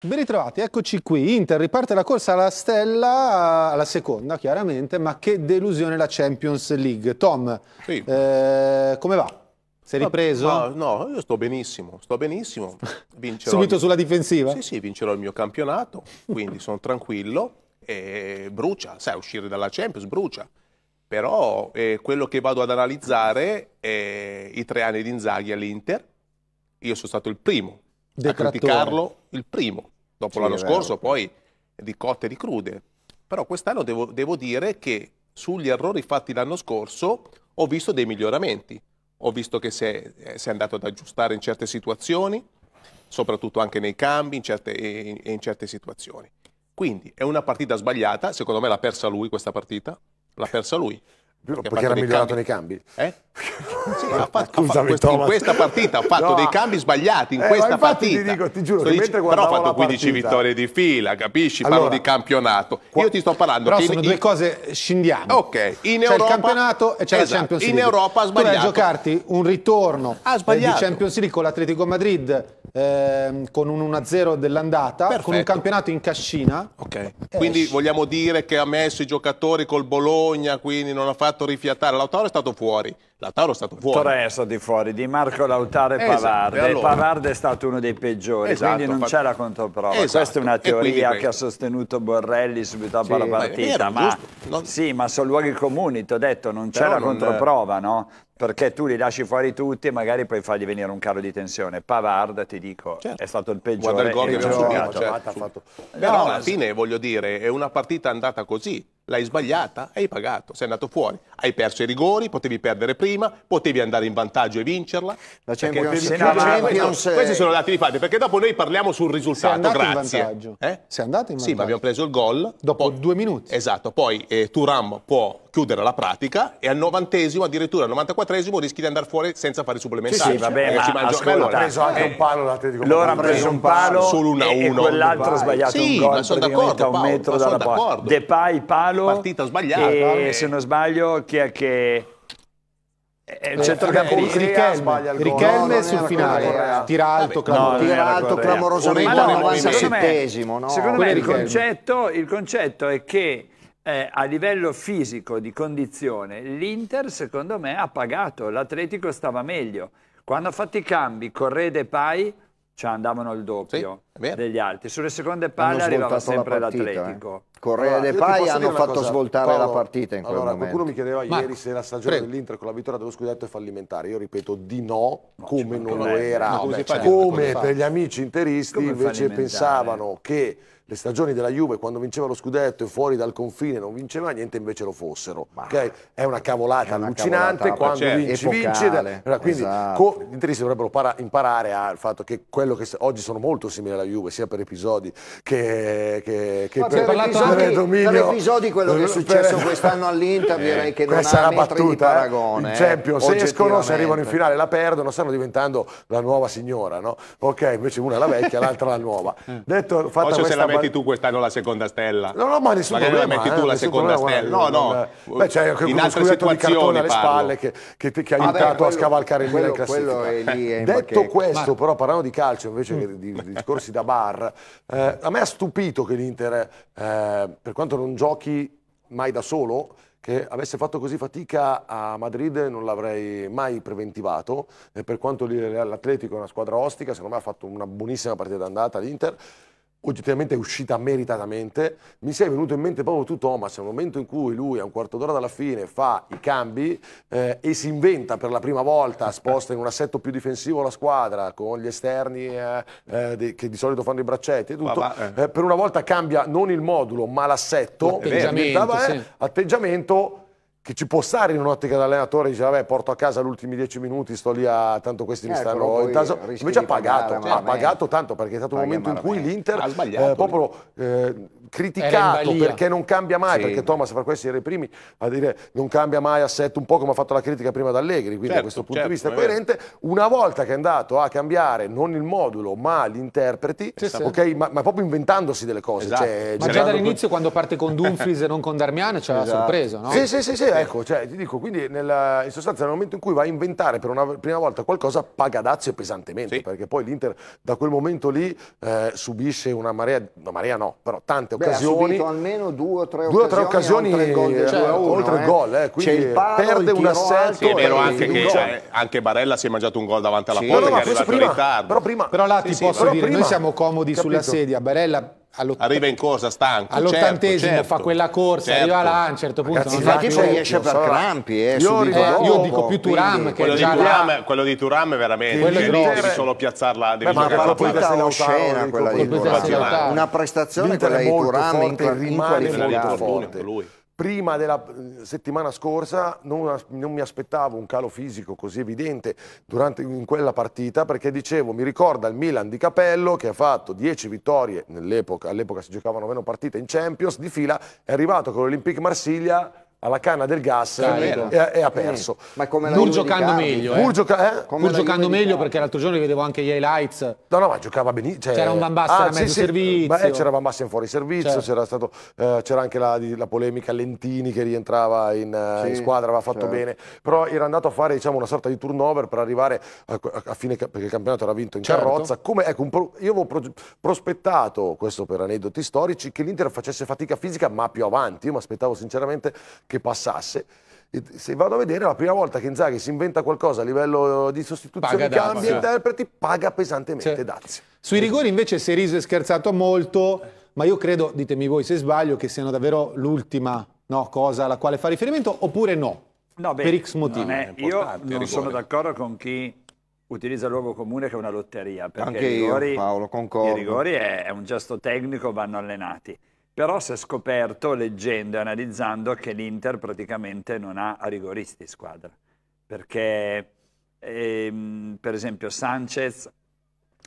Ben ritrovati, eccoci qui. Inter riparte la corsa alla stella, alla seconda chiaramente, ma che delusione la Champions League. Tom, sì. eh, come va? Sei ripreso? No, no, io sto benissimo, sto benissimo. Vincerò Subito mio... sulla difensiva? Sì, sì, vincerò il mio campionato, quindi sono tranquillo e brucia, sai, uscire dalla Champions brucia. Però eh, quello che vado ad analizzare è i tre anni di Inzaghi all'Inter. Io sono stato il primo Detrattore. criticarlo il primo, dopo sì, l'anno scorso poi di cotte e di crude. Però quest'anno devo, devo dire che sugli errori fatti l'anno scorso ho visto dei miglioramenti. Ho visto che si è, eh, si è andato ad aggiustare in certe situazioni, soprattutto anche nei cambi in in, in certe situazioni. Quindi è una partita sbagliata, secondo me l'ha persa lui questa partita, l'ha persa lui perché era migliorato cambi. nei cambi? Eh? Sì, ha fatto, Scusami, ha fatto in questa partita ha fatto no. dei cambi sbagliati in eh, questa partita. Ti dico, ti giuro, sto dic- però ha fatto 15 partita. vittorie di fila, capisci? Allora, Parlo di campionato. Qua... Io ti sto parlando però che sono in... due cose scindiamo. Ok, in Europa c'è il campionato e c'è esatto, la Champions League. In Europa ha sbagliato. Tu giocarti un ritorno ha sbagliato. di Champions League con l'Atletico Madrid eh, con un 1-0 dell'andata, Perfetto. con un campionato in cascina. Okay. Eh, quindi esce. vogliamo dire che ha messo i giocatori col Bologna, quindi non ha fatto rifiatare. L'autore è stato fuori. Lautaro è stato fuori. Tre sono stato fuori, Di Marco Lautaro e esatto, Pavarde. E allora... Pavarde è stato uno dei peggiori, esatto, quindi non fa... c'è controprova. Esatto, Questa è una teoria che ha sostenuto Borrelli subito dopo sì, la partita. Ma, era, Non... Sì, ma sono luoghi comuni, ti ho detto, non c'era la controprova, no? Perché tu li lasci fuori tutti e magari poi fagli venire un calo di tensione. Pavard, ti dico, certo. è stato il peggiore. Guarda il gol che abbiamo subito. Certo. alla fine, voglio dire, è una partita andata così l'hai sbagliata, hai pagato, sei andato fuori. Hai perso i rigori, potevi perdere prima, potevi andare in vantaggio e vincerla. La Champions, la Champions questo, questi sono dati di fatto, perché dopo noi parliamo sul risultato, grazie. Eh? Sei andato in vantaggio. Sì, ma abbiamo preso il gol. Dopo poi, due minuti. Esatto, poi eh, Turam può chiudere la pratica e al novantesimo, addirittura al 94esimo, rischi di andare fuori senza fare supplementari. Sì, sì, vabbè, eh, ma ci mangia... ascolta, allora, ha preso anche eh. un palo l'Atletico. Loro ha preso un palo solo una, e, uno, e quell'altro ha sbagliato sì, un gol, ma sono d'accordo, un metro Paolo, dalla Depay, palo sbaglio... Partita sbagliata. E, eh. se non sbaglio, chi è che... È eh, un eh, centrocampista Richelme, sbaglia il no, sul finale tira alto, clamor- no, tira alto clamorosamente no, al 97esimo no? secondo me il concetto, il concetto è che eh, a livello fisico di condizione l'Inter secondo me ha pagato, l'Atletico stava meglio. Quando ha fatto i cambi Correde e Pai cioè andavano il doppio sì, degli altri. Sulle seconde palle arrivava sempre l'Atletico. eh. Correa allora, e Depay hanno fatto cosa, svoltare Paolo, la partita in quel allora, momento. Qualcuno mi chiedeva Marco, ieri se la stagione dell'Inter con la vittoria dello scudetto è fallimentare. Io ripeto di no, no come non lo era. No, come, beh, cioè, certo. come per gli amici interisti come invece pensavano che le stagioni della Juve quando vinceva lo scudetto e fuori dal confine non vinceva niente invece lo fossero Ma okay? è una cavolata è una allucinante cavolata, quando certo, vinci epocale, vinci quindi esatto. gli interisti dovrebbero para, imparare al fatto che quello che oggi sono molto simili alla Juve sia per episodi che, che, che per, per, episodi, per dominio per episodi quello che è successo per... quest'anno all'Inter direi eh, che non ha una battuta di eh, paragone eh, Champions se escono se arrivano in finale la perdono stanno diventando la nuova signora no? ok invece una è la vecchia l'altra la nuova eh. detto fatta oggi questa metti tu quest'anno la seconda stella. No, no, ma nessun Magari problema. metti tu eh, la seconda problema, stella. Eh, no, no. Beh, c'è cioè, in altre di cartone alle spalle che, che, che, che ha aiutato quello, a scavalcare il quello, quello è lì è Detto questo, ma... però, parlando di calcio invece che di, di discorsi da bar, eh, a me ha stupito che l'Inter, eh, per quanto non giochi mai da solo, che avesse fatto così fatica a Madrid non l'avrei mai preventivato, e per quanto l'Atletico è una squadra ostica, secondo me ha fatto una buonissima partita d'andata l'Inter, oggettivamente è uscita meritatamente, mi sei venuto in mente proprio tu Thomas, oh, nel momento in cui lui a un quarto d'ora dalla fine fa i cambi eh, e si inventa per la prima volta, sposta in un assetto più difensivo la squadra con gli esterni eh, eh, di, che di solito fanno i braccetti e tutto, va, va, eh. eh, per una volta cambia non il modulo ma l'assetto, l'atteggiamento, eh, sì. atteggiamento che ci può stare in un'ottica da allenatore, dice vabbè porto a casa gli ultimi dieci minuti, sto lì a tanto questi mi eh, stanno in taso. Invece ha pagato, ha pagato tanto perché è stato un momento in cui l'Inter ha eh, proprio eh, criticato perché non cambia mai, sì. perché Thomas fra questi era i primi a dire non cambia mai assetto, un po' come ha fatto la critica prima da Allegri, quindi certo, da questo punto certo, di vista è coerente. Una volta che è andato a cambiare non il modulo ma gli interpreti, sì, okay, sì. Ma, ma, proprio inventandosi delle cose. Esatto. Cioè, ma cioè, già cioè, dall'inizio quando parte con Dumfries e non con Darmian c'è la esatto. sorpresa, no? Sì, sì, sì, ecco, cioè, ti dico, quindi nella, in sostanza nel momento in cui va a inventare per una prima volta qualcosa paga dazio pesantemente, sì. perché poi l'Inter da quel momento lì eh, subisce una marea, una marea no, però tante Beh, occasioni. Ha almeno due o tre due occasioni, tre occasioni eh, oltre, certo, eh? uno, oltre il gol, eh, quindi palo, perde un assetto. Sì, è vero anche che cioè, anche Barella si è mangiato un gol davanti alla sì. porta no, no, che è arrivato prima, in ritardo. Però prima, però là sì, ti posso dire, noi siamo comodi sulla sedia, Barella arriva in corsa stanco. Certo, all'ottantesimo certo, certo, fa quella corsa, certo. arriva là, a un certo punto Ragazzi, non sa più. Poi per crampi, eh, io, eh, dopo, io dico più Turam quello che di Turam, là. quello di Turam è veramente, quello cioè, devi per... solo piazzarla, devi Beh, giocare poi da Lautaro, quella di Turam. Una prestazione quella di Turam in rimane di forte prima della eh, settimana scorsa non, non, mi aspettavo un calo fisico così evidente durante, in quella partita perché dicevo mi ricorda il Milan di Capello che ha fatto 10 vittorie all'epoca si giocavano meno partite in Champions di fila è arrivato con l'Olympique Marsiglia alla canna del gas e, e, ha perso. Ma come pur giocando meglio, eh. pur, gioca eh? pur giocando meglio perché l'altro giorno vedevo anche gli highlights. No, no, ma giocava benissimo. Cioè... C'era un Van Basten ah, a mezzo sì, servizio. Sì. c'era Van Basten fuori servizio, certo. c'era, certo. eh, anche la, la, polemica Lentini che rientrava in, eh, sì, in squadra, aveva fatto certo. bene, però era andato a fare diciamo, una sorta di turnover per arrivare a, a fine, perché il campionato era vinto in certo. carrozza. Come, ecco, pro... io avevo pro... prospettato, questo per aneddoti storici, che l'Inter facesse fatica fisica ma più avanti. Io mi aspettavo sinceramente che passasse. Se vado a vedere, la prima volta che Inzaghi si inventa qualcosa a livello eh, di sostituzione, cambia interpreti, paga pesantemente cioè. Dazio. Sui rigori invece si è riso e scherzato molto, ma io credo, ditemi voi se sbaglio, che siano davvero l'ultima no, cosa alla quale fa riferimento oppure no. no beh, per X motivi. Non io non rigore. sono d'accordo con chi utilizza il luogo comune che è una lotteria. Perché Anche i rigori, io, Paolo, I rigori è, è un gesto tecnico, vanno allenati. Però si è scoperto, leggendo e analizzando, che l'Inter praticamente non ha rigoristi squadra, perché ehm, per esempio Sanchez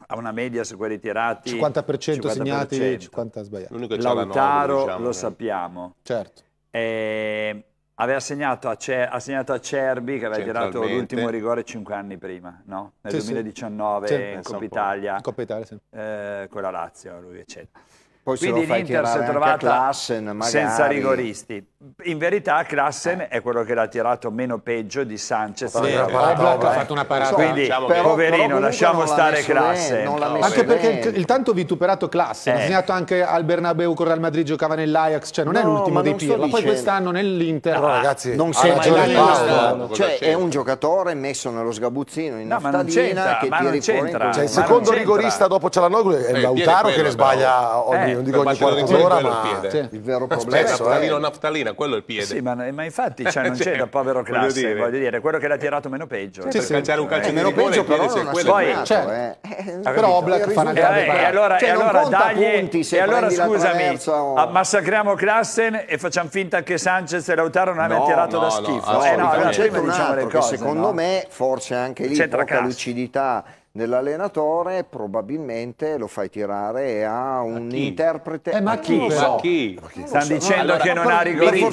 ha una media su quelli tirati 50%, 50%. segnati, 50% sbagliati. Lautaro 9, diciamo, lo eh. sappiamo. Certo. E aveva segnato a, Ce- ha segnato a Cerbi che aveva tirato l'ultimo rigore cinque anni prima, no? nel sì, 2019 sì. in Coppa Italia, Coppa Italia sì. eh, con la Lazio, lui eccetera. Poi Quindi se l'Inter si è trovata Klassen, senza rigoristi. In verità Klassen è quello che l'ha tirato meno peggio di Sanchez. Sì, eh, ha fatto una parata. Quindi, diciamo però, poverino, lasciamo stare Klassen. Cioè. anche perché il tanto vituperato Klassen, eh. segnato anche al Bernabeu con Real Madrid, giocava nell'Ajax, cioè non no, è l'ultimo dei Pirlo. Poi quest'anno nell'Inter no, ragazzi, non sembra mai Paolo. Cioè, è un giocatore messo nello sgabuzzino in no, naftalina che tiri c'entra. Cioè, il secondo rigorista dopo Cialanoglu è eh, Lautaro che ne sbaglia ogni, eh, non dico ogni quarto d'ora, ma il vero cioè, problema è la naftalina era cioè, quello il piede. Sì, ma, ma infatti cioè, non c'è da cioè, povero classe, voglio dire. voglio dire, quello che l'ha tirato meno peggio. Sì, sì, calciare cioè, un eh, calcio eh, meno peggio, però non ha poi, cioè, eh, eh, però Oblak fa una grande eh, E allora, cioè, e allora, dagli, se e allora scusami, o... massacriamo Klassen e facciamo finta che Sanchez e Lautaro non abbiano tirato da schifo. No, eh, no, allora, prima diciamo le Secondo me forse anche lì poca lucidità nell'allenatore probabilmente lo fai tirare a un a interprete eh, ma, a chi? Chi? So. chi? stanno so. dicendo no, che non ha rigori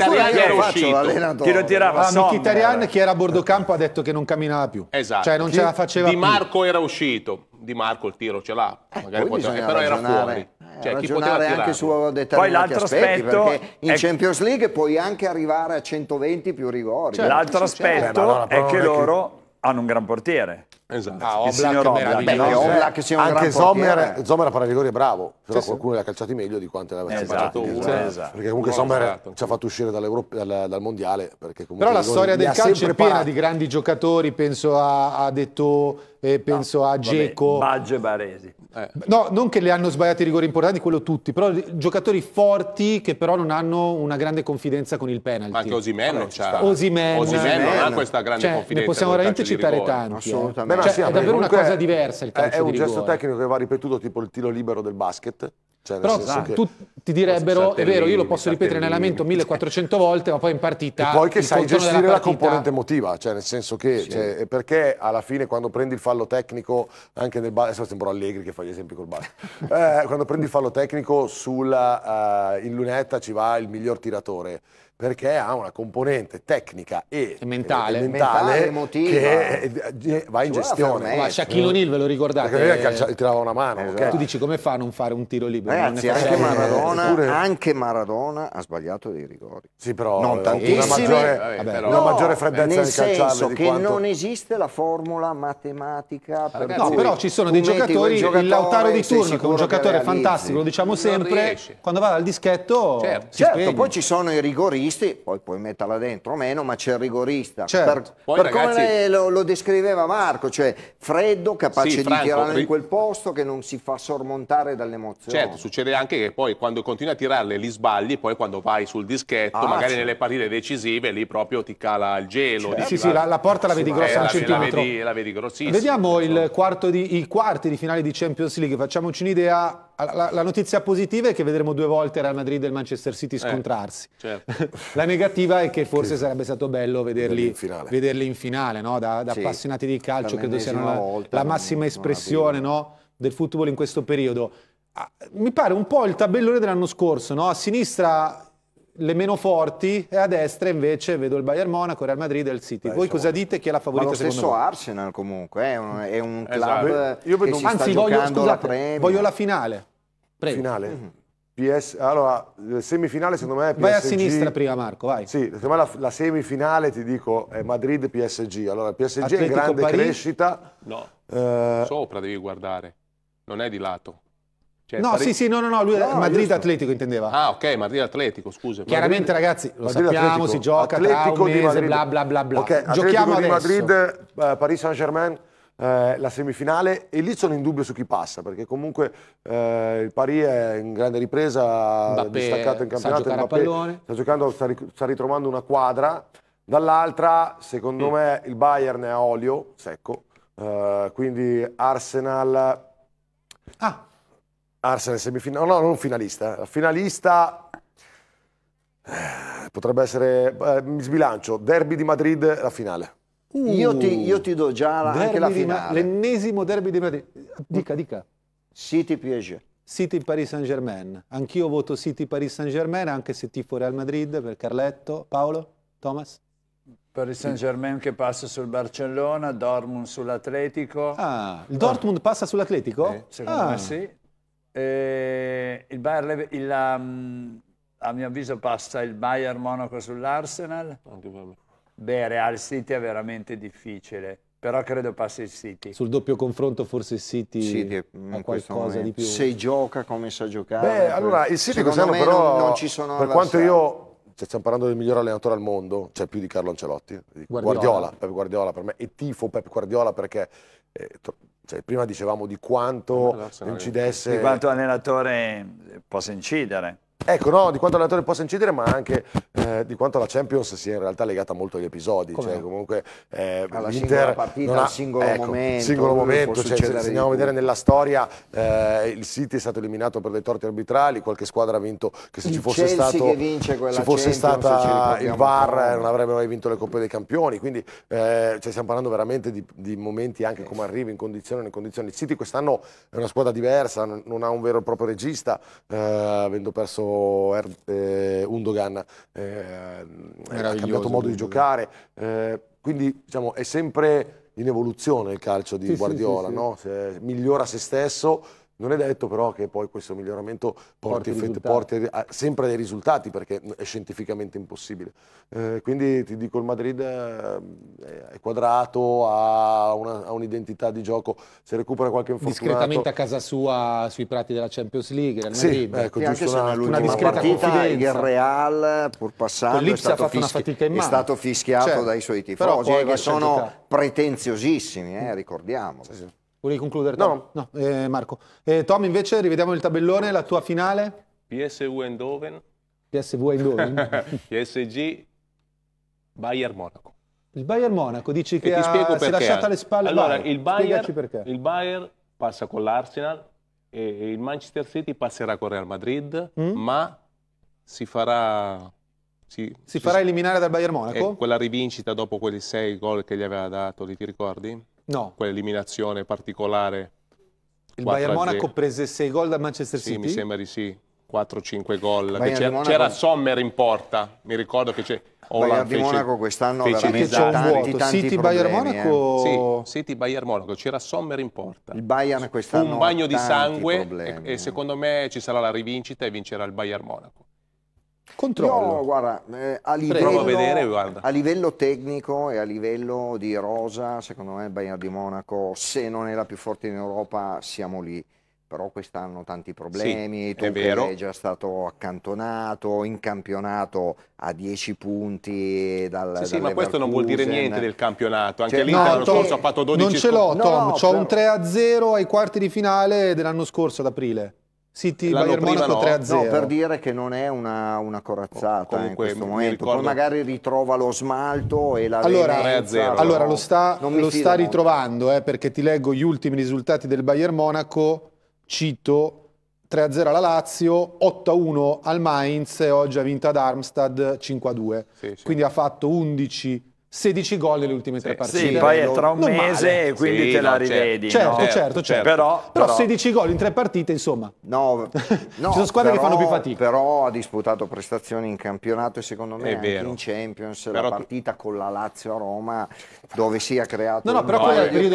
chi lo tirava ah, Mkhitaryan chi era a bordo campo ha detto che non camminava più esatto cioè non chi? ce la faceva Di Marco più. era uscito Di Marco il tiro ce l'ha eh, magari poteva, però ragionare. era fuori eh, cioè, ragionare anche su determinati Poi aspetti perché in è... Champions League puoi anche arrivare a 120 più rigori cioè, l'altro aspetto eh, è che loro hanno un gran portiere Esatto. Ah, il signor Oblak, Beh, Oblak sia un anche Sommer, a è bravo, però sì, qualcuno sì. li ha calciati meglio di quanti ne avesse esatto, calciati. Esatto. Cioè, esatto. Perché comunque Buono Sommer esatto. ci ha fatto uscire dal, dal, mondiale. però la storia del calcio è piena di grandi giocatori, penso a, a Detto, eh, penso no, a Geco. Baggio e Baresi. Eh. No, non che le hanno sbagliati i rigori importanti, quello tutti, però giocatori forti che però non hanno una grande confidenza con il penalty. Ma anche Osimen non non ha eh. questa grande cioè, confidenza. Ne possiamo veramente citare tanti. Eh. Assolutamente no, cioè, sì, è davvero una cosa diversa il calcio È un gesto tecnico che va ripetuto tipo il tiro libero del basket. Cioè Però ah, che... tutti direbbero, è vero, io lo posso ripetere in allenamento 1400 volte, ma poi in partita... E poi che sai gestire la componente emotiva, cioè nel senso che... Sì. Cioè, perché alla fine quando prendi il fallo tecnico, anche nel basket, sembro Allegri che fa gli esempi col basket, eh, quando prendi il fallo tecnico sulla, uh, in lunetta ci va il miglior tiratore perché ha una componente tecnica e, e mentale, e mentale, emotiva che va in gestione. Ma Shaquille O'Neal ve lo ricordate? Perché calcia, tirava una mano. Esatto. Okay. Tu dici come fa a non fare un tiro libero? Ragazzi, anche Maradona, pure... anche Maradona, ha sbagliato dei rigori. Sì, però non eh, tantissimi. Una maggiore, eh, vabbè, però, una maggiore freddezza nel, nel senso che quanto... non esiste la formula matematica. Ah, per ragazzi, no, però ci sono dei giocatori, giocatore, il Lautaro di turno, che è un giocatore fantastico, lo diciamo sempre, quando va dal dischetto certo. certo poi ci sono i rigori rigoristi, poi puoi metterla dentro o meno, ma c'è il rigorista. Certo. Per, per ragazzi... come lo, lo, descriveva Marco, cioè freddo, capace sì, Franco, di tirare in quel posto che non si fa sormontare dall'emozione. Certo, succede anche che poi quando continui a tirarle li sbagli, poi quando vai sul dischetto, ah, magari nelle partite decisive, lì proprio ti cala il gelo. Certo. Sì, sì, la, la, porta la vedi grossa eh, un la, centimetro. La vedi, la vedi grossissima. Vediamo di, i quarti di finale di Champions League, facciamoci un'idea la, la, notizia positiva è che vedremo due volte Real Madrid e il Manchester City eh, scontrarsi. Eh, certo. la negativa è che forse sì. sarebbe stato bello vederli, in finale, vederli in finale no? da, da sì. appassionati di calcio, credo siano la, la massima non, espressione non no? del football in questo periodo. Ah, mi pare un po' il tabellone dell'anno scorso, no? a sinistra le meno forti e a destra invece vedo il Bayern Monaco, Real Madrid e il City. Beh, Voi cosa dite che è la favorita? Ma lo stesso Arsenal comunque, eh, è un, è un club esatto. Io vedo, che Anzi, voglio, scusate, la voglio la finale. Prego. Finale? Mm -hmm. PS, allora, eh, semifinale secondo me è PSG. Vai a sinistra prima Marco, vai. Sì, secondo me la, la semifinale, ti dico, è Madrid-PSG. Allora, PSG Atletico è in grande Paris? crescita. No, eh... sopra devi guardare, non è di lato. Cioè, no, Pari... sì, sì, no, no, no, lui no, Madrid Atletico intendeva. Ah, ok, Madrid Atletico, scusa. Chiaramente, Madrid... ragazzi, lo Madrid sappiamo, Atletico. si gioca Atletico tra un mese, bla bla bla bla. Okay, Giochiamo di adesso. Madrid, eh, Paris Saint-Germain. Eh, la semifinale e lì sono in dubbio su chi passa perché comunque eh, il Paris è in grande ripresa Mbappé, distaccato in campionato Mbappé, sta giocando sta, ri- sta ritrovando una quadra dall'altra secondo mm. me il Bayern è a olio secco eh, quindi Arsenal ah Arsenal semifinale, no, non finalista, finalista eh, potrebbe essere, eh, mi sbilancio, derby di Madrid, la finale. Uh, io, ti, uh. io, ti, do già la, anche la finale. L'ennesimo derby di Madrid. Dica, dica. City PSG. City Paris Saint Germain. Anch'io voto City Paris Saint Germain, anche se tifo Real Madrid per Carletto. Paolo? Thomas? Paris Saint Germain che passa sul Barcellona, Dortmund sull'Atletico. Ah, il Dortmund passa sull'Atletico? Eh, secondo ah. me sì. Eh, il Bayern, il, um, a mio avviso passa il Bayern Monaco sull'Arsenal. Anche per me. Beh, Real City è veramente difficile, però credo passi il City. Sul doppio confronto forse il City, City ha qualcosa di più. Se gioca come sa giocare. Beh, allora il City quest'anno però non ci sono per quanto io cioè, stiamo parlando del miglior allenatore al mondo, cioè più di Carlo Ancelotti, eh, Guardiola, Guardiola Pep Guardiola per me, e tifo Pep Guardiola perché eh, cioè, prima dicevamo di quanto incidesse... Di quanto l'allenatore possa incidere. Ecco, no, di quanto l'allenatore possa incidere, ma anche eh, di quanto la Champions sia in realtà legata molto agli episodi. Come? Cioè, comunque, eh, alla singola partita, ha, al singolo ecco, momento. Singolo momento cioè, se andiamo a vedere nella storia, eh, il City è stato eliminato per dei torti arbitrali, qualche squadra ha vinto che se il ci fosse Chelsea stato, se fosse stata il VAR eh, non avrebbe mai vinto le Coppe dei Campioni. Quindi eh, cioè, stiamo parlando veramente di, di momenti anche come arrivi in condizione in condizioni. Il City quest'anno è una squadra diversa, non, non ha un vero e proprio regista, eh, avendo perso er, eh, Undogan, eh, ha cambiato modo di giocare, eh, quindi diciamo, è sempre in evoluzione il calcio di sì, Guardiola, sì, sì, no? migliora se stesso non è detto però che poi questo miglioramento porti, porti, porti a, sempre dei risultati perché è scientificamente impossibile. Eh, quindi ti dico il Madrid eh, è quadrato, ha, un'identità di gioco, se recupera qualche informazione. Discretamente a casa sua sui prati della Champions League, Real Madrid. Ecco, sì, ecco, giusto una, una discreta partita, confidenza. il Real pur passando è stato, fischi... è stato, fischiato cioè, dai suoi tifosi che sono pretenziosissimi, eh, ricordiamo. Sì, sì. Volevi concludere? Tom? No. no eh, Marco. Eh, Tom, invece, rivediamo il tabellone, la tua finale. PSV Eindhoven. PSV Eindhoven. PSG Bayern Monaco. Il Bayern Monaco, dici che, che ha, si è lasciata alle spalle allora, Bayern. Il Bayern, il Bayern passa con l'Arsenal e il Manchester City passerà con Real Madrid, mm? ma si farà si, si farà eliminare dal Bayern Monaco? Eh, quella rivincita dopo quei sei gol che gli aveva dato, li ti ricordi? No. Quell'eliminazione particolare. Il Bayern Monaco prese 6 gol da Manchester City? Sì, mi sembra di sì. 4-5 gol. C'era, Monaco... Sommer in porta, mi ricordo che c'è... Bayern di fece, Monaco quest'anno veramente c'è un tanti, vuoto. tanti City problemi, Bayern Monaco... Eh. Sì, City Bayern Monaco, c'era Sommer in porta. Il Bayern quest'anno un bagno di sangue e, e secondo me ci sarà la rivincita e vincerà il Bayern Monaco. Controllo. Io, guarda, eh, a, livello, vedere, guarda. a, livello, tecnico e a livello di rosa, secondo me il Bayern di Monaco, se non è la più forte in Europa, siamo lì. Però quest'anno tanti problemi, sì, tu è già stato accantonato, in campionato a 10 punti dal Sì, sì ma questo non vuol dire niente del campionato, anche cioè, l'Inter no, l'anno cioè, scorso ha fatto 12 punti. Non ce l'ho Tom, no, ho però... un 3-0 ai quarti di finale dell'anno scorso ad aprile. City L'anno Bayern Monaco 3-0. No, per dire che non è una, una corazzata oh, in questo momento. ricordo... Poi magari ritrova lo smalto e la Allora, allora no? lo sta, lo sta ritrovando, eh, perché ti leggo gli ultimi risultati del Bayern Monaco, cito 3-0 alla Lazio, 8-1 al Mainz e oggi ha vinto ad Armstad 5-2. Sì, sì. Quindi ha fatto 11 16 gol nelle ultime tre partite. Sì, poi è tra un mese e quindi sì, te la certo. rivedi. Certo, no? certo, certo, Però, però, però, 16 gol in tre partite, insomma. No, no ci sono squadre però, che fanno più fatica. Però ha disputato prestazioni in campionato e secondo me anche in Champions, però la partita tu... con la Lazio a Roma dove si è creato No, no, però quello era, quello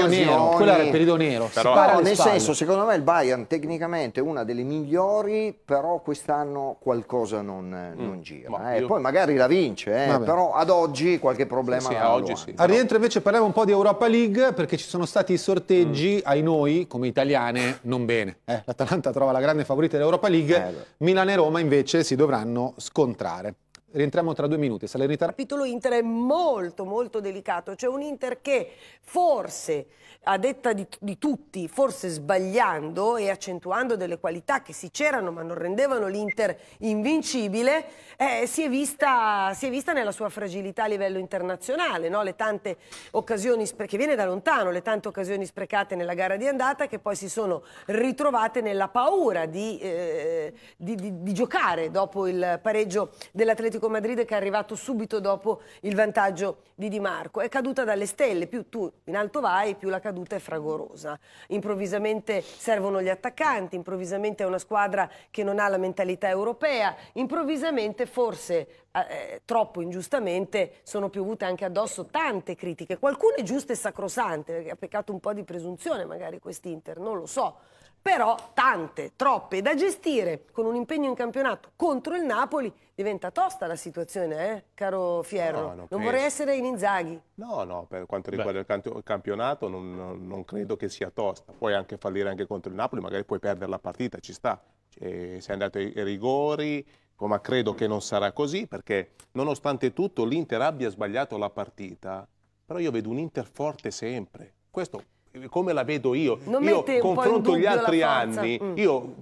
era il periodo nero, Però, nel senso, secondo me il Bayern tecnicamente è una delle migliori, però quest'anno qualcosa non, mm. non gira. Ma eh. io... Poi magari la vince, eh. però ad oggi qualche problema sì, a oggi sì. Al rientro invece parliamo un po' di Europa League perché ci sono stati i sorteggi, mm. ai noi, come italiane, non bene. Eh, L'Atalanta trova la grande favorita dell'Europa League, eh, Milan e Roma invece si dovranno scontrare. Rientriamo tra due minuti. Salernitana. Il capitolo Inter è molto, molto delicato. C'è un Inter che forse, a detta di, di tutti, forse sbagliando e accentuando delle qualità che si c'erano ma non rendevano l'Inter invincibile, eh, si, è vista, si, è vista, nella sua fragilità a livello internazionale. No? Le tante occasioni, che viene da lontano, le tante occasioni sprecate nella gara di andata che poi si sono ritrovate nella paura di, eh, di, di giocare dopo il pareggio dell'Atletico Atletico Madrid che è arrivato subito dopo il vantaggio di Di Marco. È caduta dalle stelle, più tu in alto vai, più la caduta è fragorosa. Improvvisamente servono gli attaccanti, improvvisamente è una squadra che non ha la mentalità europea, improvvisamente forse eh, eh troppo ingiustamente sono piovute anche addosso tante critiche, qualcune giuste e sacrosante, perché ha peccato un po' di presunzione magari quest'Inter, non lo so però tante, troppe da gestire con un impegno in campionato contro il Napoli diventa tosta la situazione, eh, caro Fierro. No, non, non vorrei essere in Inzaghi. No, no, per quanto riguarda Beh. il campionato non, non, non, credo che sia tosta. Puoi anche fallire anche contro il Napoli, magari puoi perdere la partita, ci sta. Cioè, sei andato ai rigori, ma credo che non sarà così perché nonostante tutto l'Inter abbia sbagliato la partita, però io vedo un Inter forte sempre. Questo come la vedo io, non io confronto gli altri anni, mm. io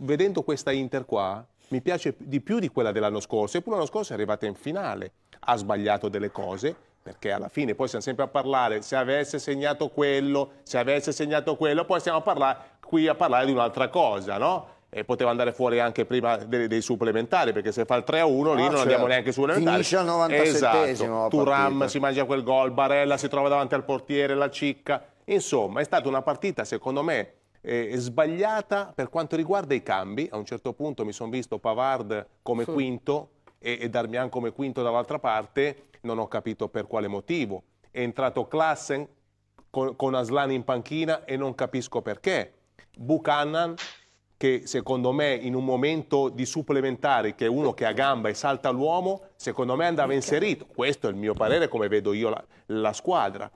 vedendo questa Inter qua, mi piace di più di quella dell'anno scorso, eppure l'anno scorso è arrivata in finale, ha sbagliato delle cose, perché alla fine poi siamo sempre a parlare, se avesse segnato quello, se avesse segnato quello, poi stiamo a parlare, qui a parlare di un'altra cosa, no? E poteva andare fuori anche prima dei, dei supplementari, perché se fa il 3-1 lì ah, non cioè, andiamo neanche su supplementari. Finisce al 97 esatto. Turam si mangia quel gol, Barella si trova davanti al portiere, la cicca Insomma, è stata una partita, secondo me, eh, sbagliata per quanto riguarda i cambi. A un certo punto mi sono visto Pavard come sì. quinto e, e Darmian come quinto dall'altra parte, non ho capito per quale motivo. È entrato Klassen con, con Aslan in panchina e non capisco perché. Buchanan che secondo me in un momento di supplementari che è uno che ha gamba e salta l'uomo, secondo me andava inserito. Questo è il mio parere come vedo io la, la squadra.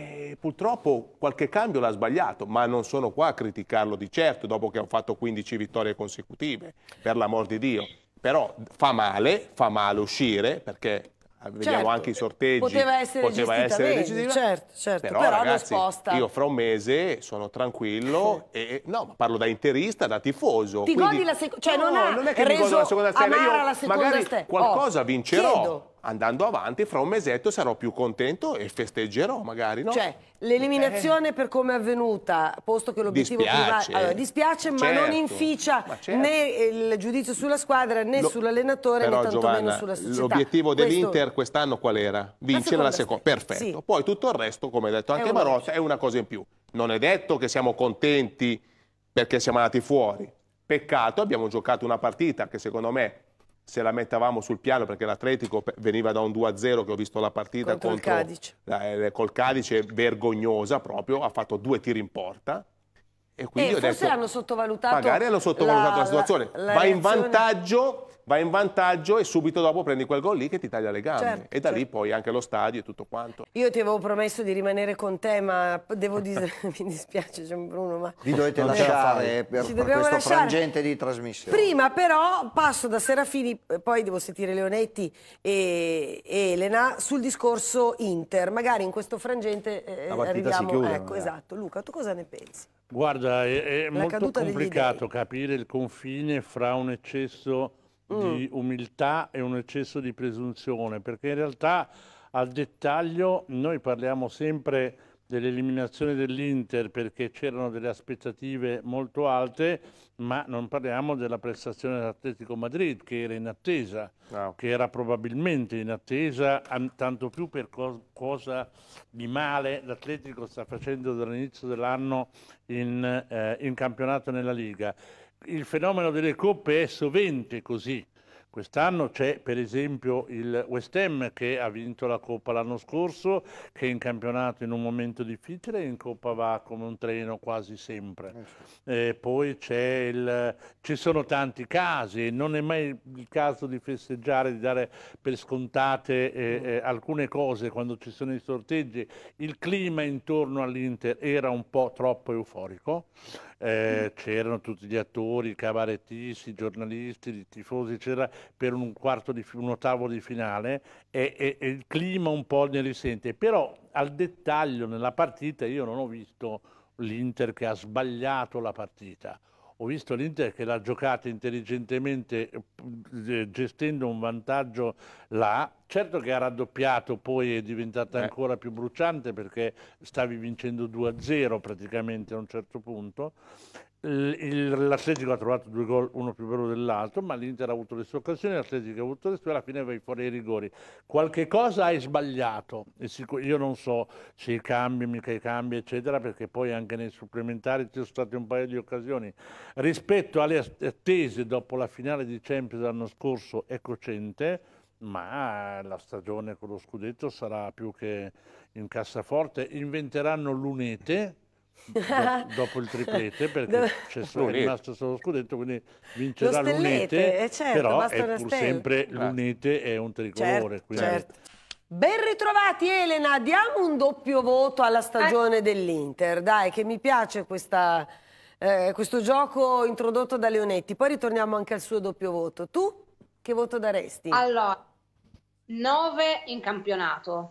E eh, purtroppo qualche cambio l'ha sbagliato, ma non sono qua a criticarlo di certo dopo che ho fatto 15 vittorie consecutive, per l'amor di Dio. Però fa male, fa male uscire perché vediamo certo, anche i certo, sorteggi, poteva essere, poteva essere bene, decisiva, certo, certo, però, però ragazzi, io fra un mese sono tranquillo e no, ma parlo da interista, da tifoso. Ti quindi, godi la seconda, cioè no, non, non è che mi godo la seconda stella, io la seconda magari stella. Oh, qualcosa oh, vincerò. Chiedo. Andando avanti, fra un mesetto sarò più contento e festeggerò magari, no? Cioè, L'eliminazione per come è avvenuta, posto che l'obiettivo dispiace, allora, dispiace certo, ma non certo. inficia ma certo. né il giudizio sulla squadra né Lo, sull'allenatore né tantomeno Giovanna, sulla società. L'obiettivo dell'Inter quest'anno qual era? Vincere la seconda. La seconda. Perfetto. Sì. Poi tutto il resto, come ha detto anche Marotta, è una cosa in più. Non è detto che siamo contenti perché siamo andati fuori. Peccato, abbiamo giocato una partita che secondo me se la mettavamo sul piano perché l'Atletico veniva da un 2-0 che ho visto la partita contro contro, il Cadice. Eh, col Cadice vergognosa proprio, ha fatto due tiri in porta e quindi eh, forse detto, hanno sottovalutato magari hanno sottovalutato la, la situazione. La, la va, in vantaggio, va in vantaggio e subito dopo prendi quel gol lì che ti taglia le gambe. Certo, e da certo. lì poi anche lo stadio e tutto quanto. Io ti avevo promesso di rimanere con te, ma devo dire, mi dispiace Gian Bruno, ma... Vi dovete non lasciare per, per questo lasciare. frangente di trasmissione. Prima però passo da Serafini, eh, poi devo sentire Leonetti e, e Elena, sul discorso Inter. Magari in questo frangente eh, arriviamo... Chiude, ecco, magari. esatto. Luca, tu cosa ne pensi? Guarda, è, è molto complicato capire il confine fra un eccesso mm. di umiltà e un eccesso di presunzione, perché in realtà al dettaglio noi parliamo sempre dell'eliminazione dell'Inter perché c'erano delle aspettative molto alte, ma non parliamo della prestazione dell'Atletico Madrid che era in attesa, no. Ah, che era probabilmente in attesa, tanto più per co cosa di male l'Atletico sta facendo dall'inizio dell'anno in, eh, in campionato nella Liga. Il fenomeno delle coppe è sovente così Quest'anno c'è per esempio il West Ham che ha vinto la Coppa l'anno scorso, che è in campionato in un momento difficile e in Coppa va come un treno quasi sempre. Eh, eh poi il... ci sono tanti casi, non è mai il caso di festeggiare, di dare per scontate eh, mm. eh, alcune cose quando ci sono i sorteggi. Il clima intorno all'Inter era un po' troppo euforico eh, c'erano tutti gli attori, i cabarettisti, i giornalisti, i tifosi, eccetera, per un quarto di, un ottavo di finale e, e, e il clima un po' ne risente. Però al dettaglio nella partita io non ho visto l'Inter che ha sbagliato la partita ho visto l'Inter che l'ha giocata intelligentemente eh, gestendo un vantaggio là, certo che ha raddoppiato poi è diventata eh. ancora più bruciante perché stavi vincendo 2-0 praticamente a un certo punto l'Atletico ha trovato due gol, uno più bello dell'altro, ma l'Inter ha avuto le sue occasioni, l'Atletico ha avuto le sue, alla fine vai fuori ai rigori. Qualche cosa hai sbagliato, io non so se i cambi, mica i cambi, eccetera, perché poi anche nei supplementari ci sono state un paio di occasioni. Rispetto alle attese dopo la finale di Champions l'anno scorso è cocente, ma la stagione con lo scudetto sarà più che in cassaforte. Inventeranno lunete do, dopo il triplete perché c'è solo, è rimasto solo scudetto quindi vincerà Lo Lunete eh certo, però è pur stella. sempre Lunete è un tricolore certo, certo, Ben ritrovati Elena, diamo un doppio voto alla stagione eh. dell'Inter, dai che mi piace questa, eh, questo gioco introdotto da Leonetti, poi ritorniamo anche al suo doppio voto. Tu che voto daresti? Allora, 9 in campionato,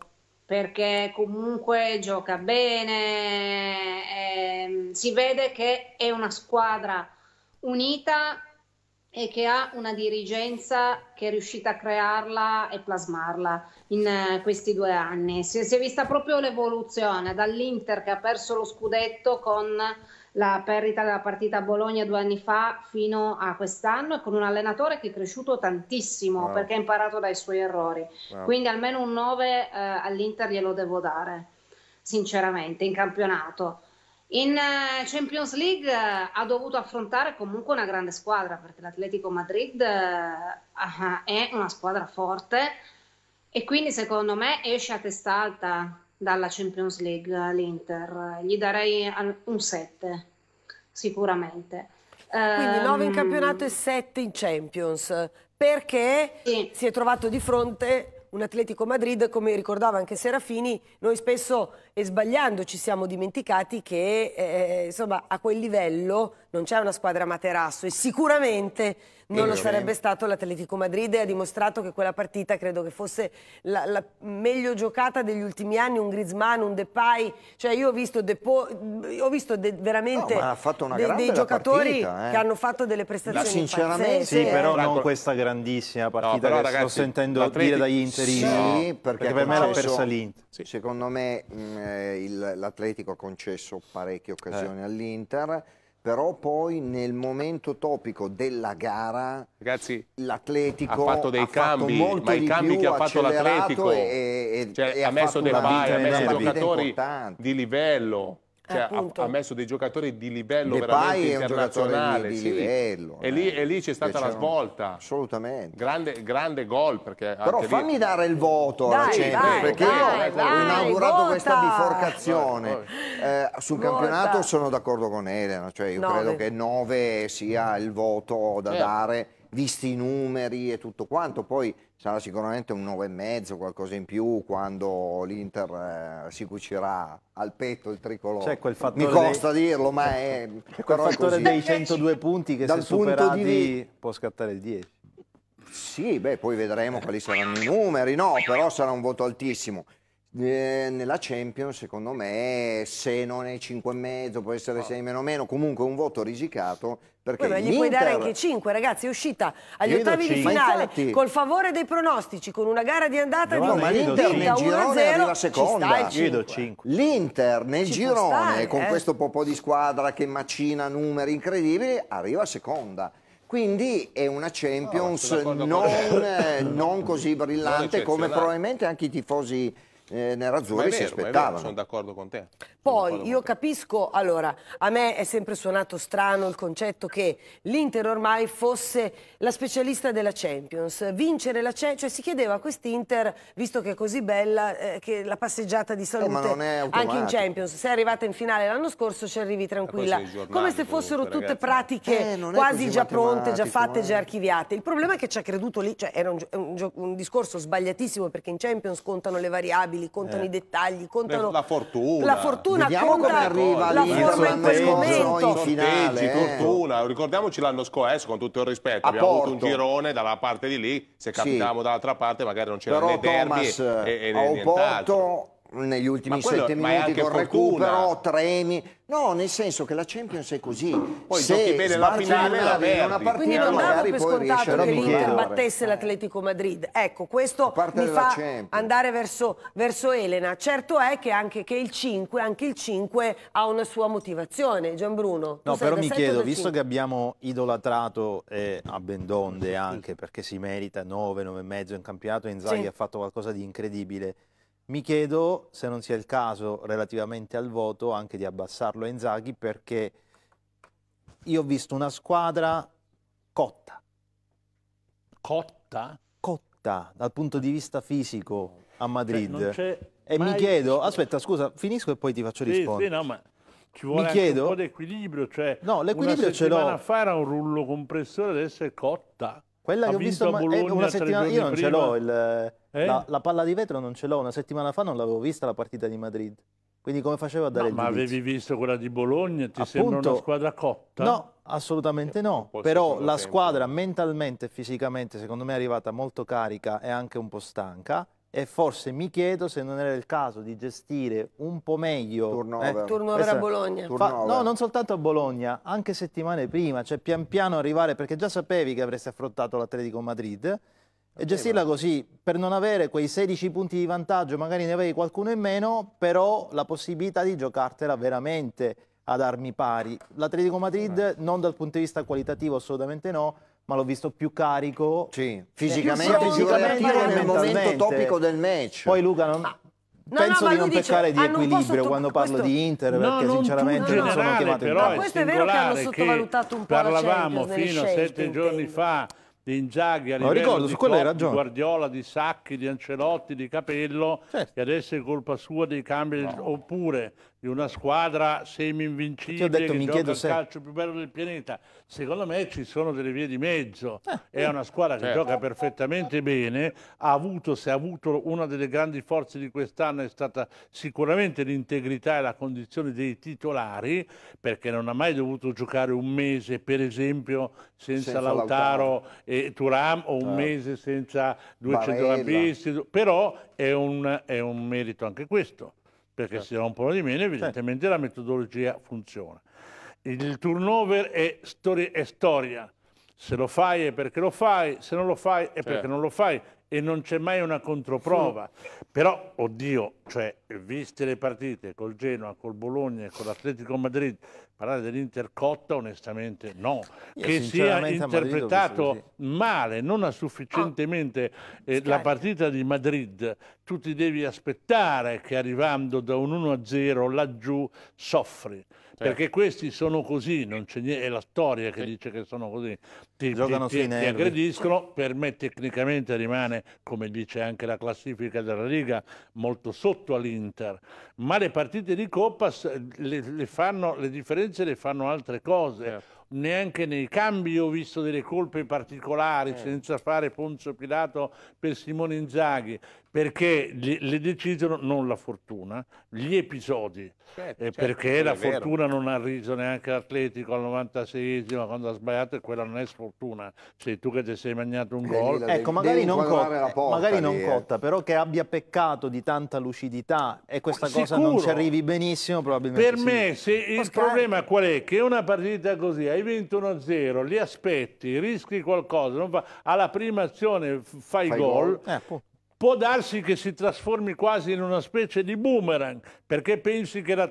perché comunque gioca bene, eh, si vede che è una squadra unita e che ha una dirigenza che è riuscita a crearla e plasmarla in eh, questi due anni. Si è, si è vista proprio l'evoluzione dall'Inter che ha perso lo scudetto con la perdita della partita a Bologna due anni fa fino a quest'anno e con un allenatore che è cresciuto tantissimo wow. perché ha imparato dai suoi errori. Wow. Quindi almeno un 9 eh, all'Inter glielo devo dare, sinceramente, in campionato. In eh, Champions League eh, ha dovuto affrontare comunque una grande squadra perché l'Atletico Madrid eh, ah, è una squadra forte e quindi secondo me esce a testa alta dalla Champions League all'Inter. Gli darei un 7, sicuramente. Quindi 9 in ehm, campionato e 7 in Champions, perché sì. si è trovato di fronte un Atletico Madrid, come ricordava anche Serafini, noi spesso e sbagliando ci siamo dimenticati che eh, eh, insomma, a quel livello non c'è una squadra materasso e sicuramente non e lo sarebbe stato l'Atletico Madrid e ha dimostrato che quella partita credo che fosse la, la, meglio giocata degli ultimi anni, un Griezmann, un Depay, cioè io ho visto, Depo, ho visto de, veramente no, de, dei giocatori partita, eh. che hanno fatto delle prestazioni sinceramente pazzesche. Sì, però Franco, non questa grandissima partita no, però, ragazzi, sto sentendo dire dagli interini, sì, no, perché, perché per me l'ha persa l'Inter. Sì. Secondo me mh, eh, l'Atletico ha concesso parecchie eh. occasioni eh. all'Inter, però poi nel momento topico della gara l'Atletico ha fatto dei ha cambi, fatto ma i cambi più, che ha fatto l'Atletico, cioè, ha messo dei pai, ha messo dei giocatori di livello cioè, ha, ha, messo dei giocatori di livello De veramente internazionale. Di, di sì. livello, e, lì, eh. lì c'è stata la svolta. Assolutamente. Grande, grande gol. Però fammi lì... dare il voto dai, alla gente, dai, perché dai, io eh, ho inaugurato vota. questa biforcazione. Eh, sul vota. campionato sono d'accordo con Elena, cioè io nove. credo che 9 sia il voto da eh. dare, visti i numeri e tutto quanto. Poi sarà sicuramente un e mezzo, qualcosa in più quando l'Inter eh, si cucirà al petto il tricolore. Mi costa dei... dirlo, ma è quel fattore è dei 102 punti che Dal se superati di... può scattare il 10. Sì, beh, poi vedremo quali saranno i numeri, no, però sarà un voto altissimo. Eh, nella Champions, secondo me, se non è 5,5 può essere 6 meno meno, comunque un voto risicato. Perché Beh, gli puoi dare anche 5, ragazzi, è uscita agli ottavi di finale infatti... col favore dei pronostici, con una gara di andata no, di ma l'Inter nel girone arriva seconda. L'Inter nel ci girone stare, con eh? questo po' di squadra che macina numeri incredibili arriva seconda. Quindi è una Champions no, non, non, così brillante come probabilmente anche i tifosi eh, nerazzurri si aspettavano. sono d'accordo con te. Poi io capisco, te. allora, a me è sempre suonato strano il concetto che l'Inter ormai fosse la specialista della Champions. Vincere la Champions, cioè si chiedeva a quest'Inter, visto che è così bella, eh, che la passeggiata di eh, salute eh, anche in Champions. Sei arrivata in finale l'anno scorso, ci arrivi tranquilla. Giornali, Come se fossero comunque, tutte ragazzi. pratiche eh, quasi già pronte, già fatte, eh. già archiviate. Il problema è che ci ha creduto lì, cioè era un, un, un discorso sbagliatissimo perché in Champions contano le variabili variabili, eh. contano eh. i dettagli, contano la fortuna, la fortuna Vediamo conta arriva la forma in quel momento. finale, sorteggi, eh. fortuna. Ricordiamoci l'anno scorso, con tutto il rispetto, A abbiamo Porto. avuto un girone dalla parte di lì, se capitavamo sì. dall'altra parte magari non c'era né Thomas, derby e, e né nient'altro negli ultimi quello, sette minuti con recupero, fortuna. recupero, tremi. No, nel senso che la Champions è così. Poi se giochi bene la finale la perdi. Una partita, Quindi non davo per scontato che l'Inter battesse l'Atletico Madrid. Ecco, questo mi fa Champions. andare verso, verso, Elena. Certo è che anche che il 5, anche il 5 ha una sua motivazione, Gianbruno. No, però mi chiedo, visto che abbiamo idolatrato eh, a Bendonde anche, perché si merita 9, 9 e mezzo in campionato, Inzaghi sì. ha fatto qualcosa di incredibile mi chiedo se non sia il caso, relativamente al voto, anche di abbassarlo a Inzaghi, perché io ho visto una squadra cotta. Cotta? Cotta, dal punto di vista fisico, a cioè, Madrid. Cioè, e mi chiedo, aspetta, scusa, finisco e poi ti faccio sì, rispondere. Sì, no, ma ci vuole chiedo, un po' di equilibrio. Cioè no, l'equilibrio ce l'ho. Una settimana fa era un rullo compressore, adesso è cotta. Quella ha che ho visto ma... Eh, Bologna, una settimana io non prima. ce l'ho, il... eh? la, la, palla di vetro non ce l'ho, una settimana fa non l'avevo vista la partita di Madrid. Quindi come faceva a dare no, il ma giudizio? avevi visto quella di Bologna? Ti Appunto, sembra una squadra cotta? No, assolutamente eh, no. Però la tempo. squadra mentalmente e fisicamente secondo me è arrivata molto carica e anche un po' stanca e forse mi chiedo se non era il caso di gestire un po' meglio il eh, turnover a Bologna Fa, no non soltanto a Bologna anche settimane prima cioè pian piano arrivare perché già sapevi che avresti affrontato l'Atletico Madrid e gestirla così per non avere quei 16 punti di vantaggio magari ne avevi qualcuno in meno però la possibilità di giocartela veramente ad armi pari l'Atletico Madrid non dal punto di vista qualitativo assolutamente no ma l'ho visto più carico sì. fisicamente, più fisicamente nel momento topico del match. Poi Luca non, ma... Ah. No, Penso no, di non peccare dice, di ah, equilibrio quando parlo questo... di Inter, no, perché sinceramente non generale, sono chiamato però in Ma questo è vero che hanno sottovalutato un po' Parlavamo fino a sette giorni fa di Inzaghi a ricordo, di, Cop, di Guardiola, di Sacchi, di Ancelotti, di Capello certo. e adesso è colpa sua dei cambi oppure di una squadra semi-invincibile ho detto, che mi gioca se... il calcio più bello del pianeta. Secondo me ci sono delle vie di mezzo. Ah, è una squadra certo. che gioca perfettamente bene, ha avuto, se ha avuto una delle grandi forze di quest'anno è stata sicuramente l'integrità e la condizione dei titolari, perché non ha mai dovuto giocare un mese, per esempio, senza, senza Lautaro, Lautaro, e Turam o un ah. mese senza due centrocampisti, però è un, è un merito anche questo perché certo. si rompono di meno, evidentemente certo. la metodologia funziona. Il turnover è, stori è storia. Se lo fai è perché lo fai, se non lo fai è certo. perché non lo fai e non c'è mai una controprova. Sì. Però, oddio, cioè, viste le partite col Genoa, col Bologna e con l'Atletico Madrid, parlare dell'Intercotta onestamente no. Io che sia interpretato male, non ha sufficientemente ah. eh, la partita di Madrid, tu ti devi aspettare che arrivando da un 1-0 laggiù soffri. Certo. perché questi sono così, niente, è la storia che dice che sono così, ti, Giocano ti, ti aggrediscono, per me tecnicamente rimane, come dice anche la classifica della Liga, molto sotto all'Inter, ma le partite di Coppa le, le, fanno, le differenze le fanno altre cose. Certo neanche nei cambi ho visto delle colpe particolari eh. senza fare Ponzio Pilato per Simone Inzaghi perché le decidono non la fortuna, gli episodi, certo, eh, certo, perché la fortuna vero. non ha riso neanche l'Atletico al 96esimo quando ha sbagliato e quella non è sfortuna, sei tu che ti sei mangiato un gol. Eh, ecco, magari non, cotta, porta, magari non eh. cotta, però che abbia peccato di tanta lucidità e questa Sicuro. cosa non ci arrivi benissimo probabilmente. Per sì. me se, il Oscar... problema qual è? Che una partita così, hai vinto 1-0, li aspetti, rischi qualcosa, fa... alla prima azione fai, fai gol, gol. Eh, Può darsi che si trasformi quasi in una specie di boomerang, perché pensi che la,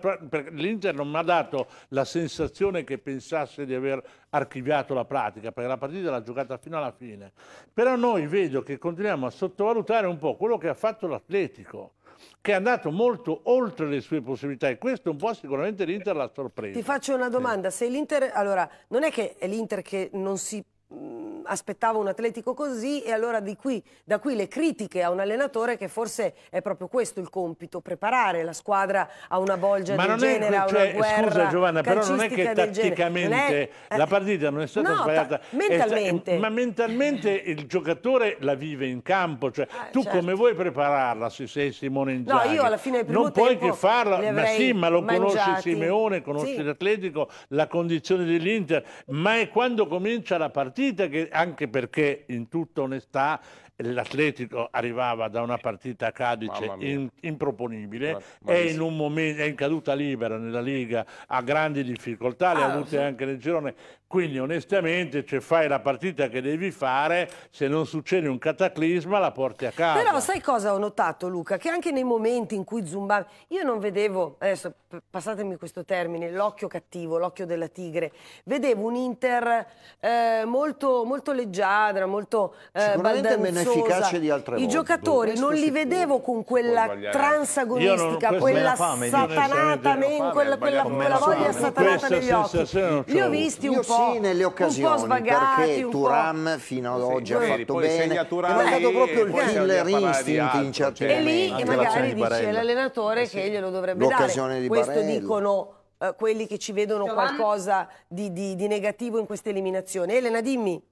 l'Inter non mi ha dato la sensazione che pensasse di aver archiviato la pratica, perché la partita l'ha giocata fino alla fine. Però noi vedo che continuiamo a sottovalutare un po' quello che ha fatto l'Atletico che è andato molto oltre le sue possibilità e questo un po' sicuramente l'Inter l'ha sorpreso. Ti faccio una domanda, se l'Inter, allora non è che è l'Inter che non si Mm, aspettavo un atletico così e allora qui, da qui le critiche a un allenatore che forse è proprio questo il compito, preparare la squadra a una bolgia Ma del genere, è, a cioè, Scusa Giovanna, però non è che tatticamente è, la eh, partita non è stata no, sbagliata. Mentalmente. È, ma mentalmente il giocatore la vive in campo, cioè ah, tu certo. come vuoi prepararla se sei Simone Inzaghi? No, io alla fine del primo Non puoi che farla, ma sì, ma lo mangiati. conosci Simeone, conosci sì. l'Atletico, la condizione dell'Inter, ma è quando comincia la partita partita che, anche perché in tutta onestà l'Atletico arrivava da una partita a Cadice in, improponibile, ma, è, in momento, è, in caduta libera nella Liga, ha grandi difficoltà, le ah, ha avute sì. anche nel girone, quindi onestamente cioè, fai la partita che devi fare, se non succede un cataclisma la porti a casa. Però sai cosa ho notato Luca? Che anche nei momenti in cui zumbavi, io non vedevo, adesso passatemi questo termine, l'occhio cattivo, l'occhio della tigre, vedevo un Inter eh, molto, molto, leggiadra, molto eh, Sicuramente meno efficace di altre I volte. I giocatori non li vedevo con quella transagonistica, non, quella satanata, fame, quella, quella, quella, voglia satanata negli occhi. Li ho visti un po' sì, nelle occasioni, svagati, perché Turam fino ad oggi sì, ha fatto poi bene. È stato proprio il killer instinct in certi certo. E lì magari dice l'allenatore eh che glielo dovrebbe dare. Di Questo dicono eh, quelli che ci vedono qualcosa di, negativo in questa eliminazione. Elena, dimmi.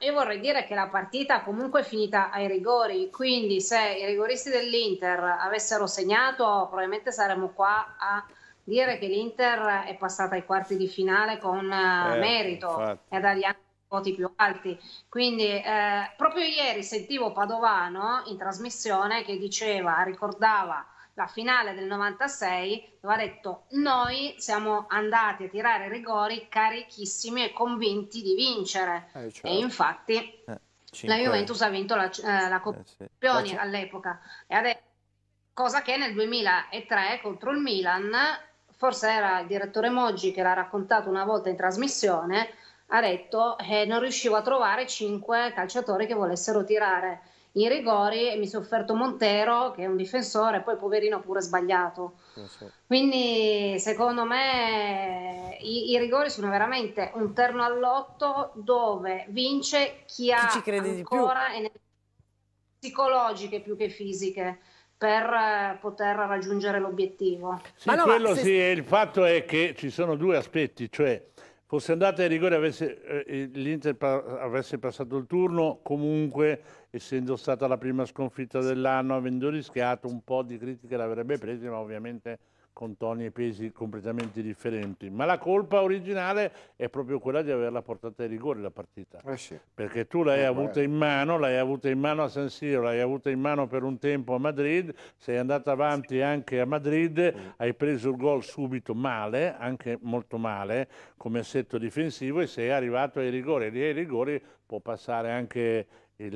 io vorrei dire che la partita comunque è finita ai rigori, quindi se i rigoristi dell'Inter avessero segnato probabilmente saremmo qua a dire che l'Inter è passata ai quarti di finale con eh, eh merito infatti. e dagli anni voti più alti. Quindi eh, proprio ieri sentivo Padovano in trasmissione che diceva, ricordava la finale del 96, dove ha detto noi siamo andati a tirare rigori carichissimi e convinti di vincere. Eh, cioè. E infatti eh, la Juventus ha vinto la, eh, la Coppa eh, sì. all'epoca. E adesso, cosa che nel 2003 contro il Milan forse era il direttore Moggi che l'ha raccontato una volta in trasmissione, ha detto che eh, non riuscivo a trovare cinque calciatori che volessero tirare i rigori e mi si è offerto Montero che è un difensore, poi poverino pure sbagliato. Quindi secondo me i, i rigori sono veramente un terno all'otto dove vince chi ha chi ancora energie psicologiche più che fisiche per eh, poter raggiungere l'obiettivo. Sì, no, quello se... sì, il fatto è che ci sono due aspetti, cioè fosse andata ai rigori avesse, eh, l'Inter pa- avesse passato il turno comunque essendo stata la prima sconfitta dell'anno avendo rischiato un po' di critiche l'avrebbe presa ma ovviamente con toni e pesi completamente differenti, ma la colpa originale è proprio quella di averla portata ai rigori la partita. Eh sì. Perché tu l'hai eh, avuta in mano, l'hai avuta in mano a San Siro, l'hai avuta in mano per un tempo a Madrid, sei andata avanti anche a Madrid, mm. hai preso il gol subito male, anche molto male, come assetto difensivo e sei arrivato ai rigori. E lì ai rigori può passare anche il...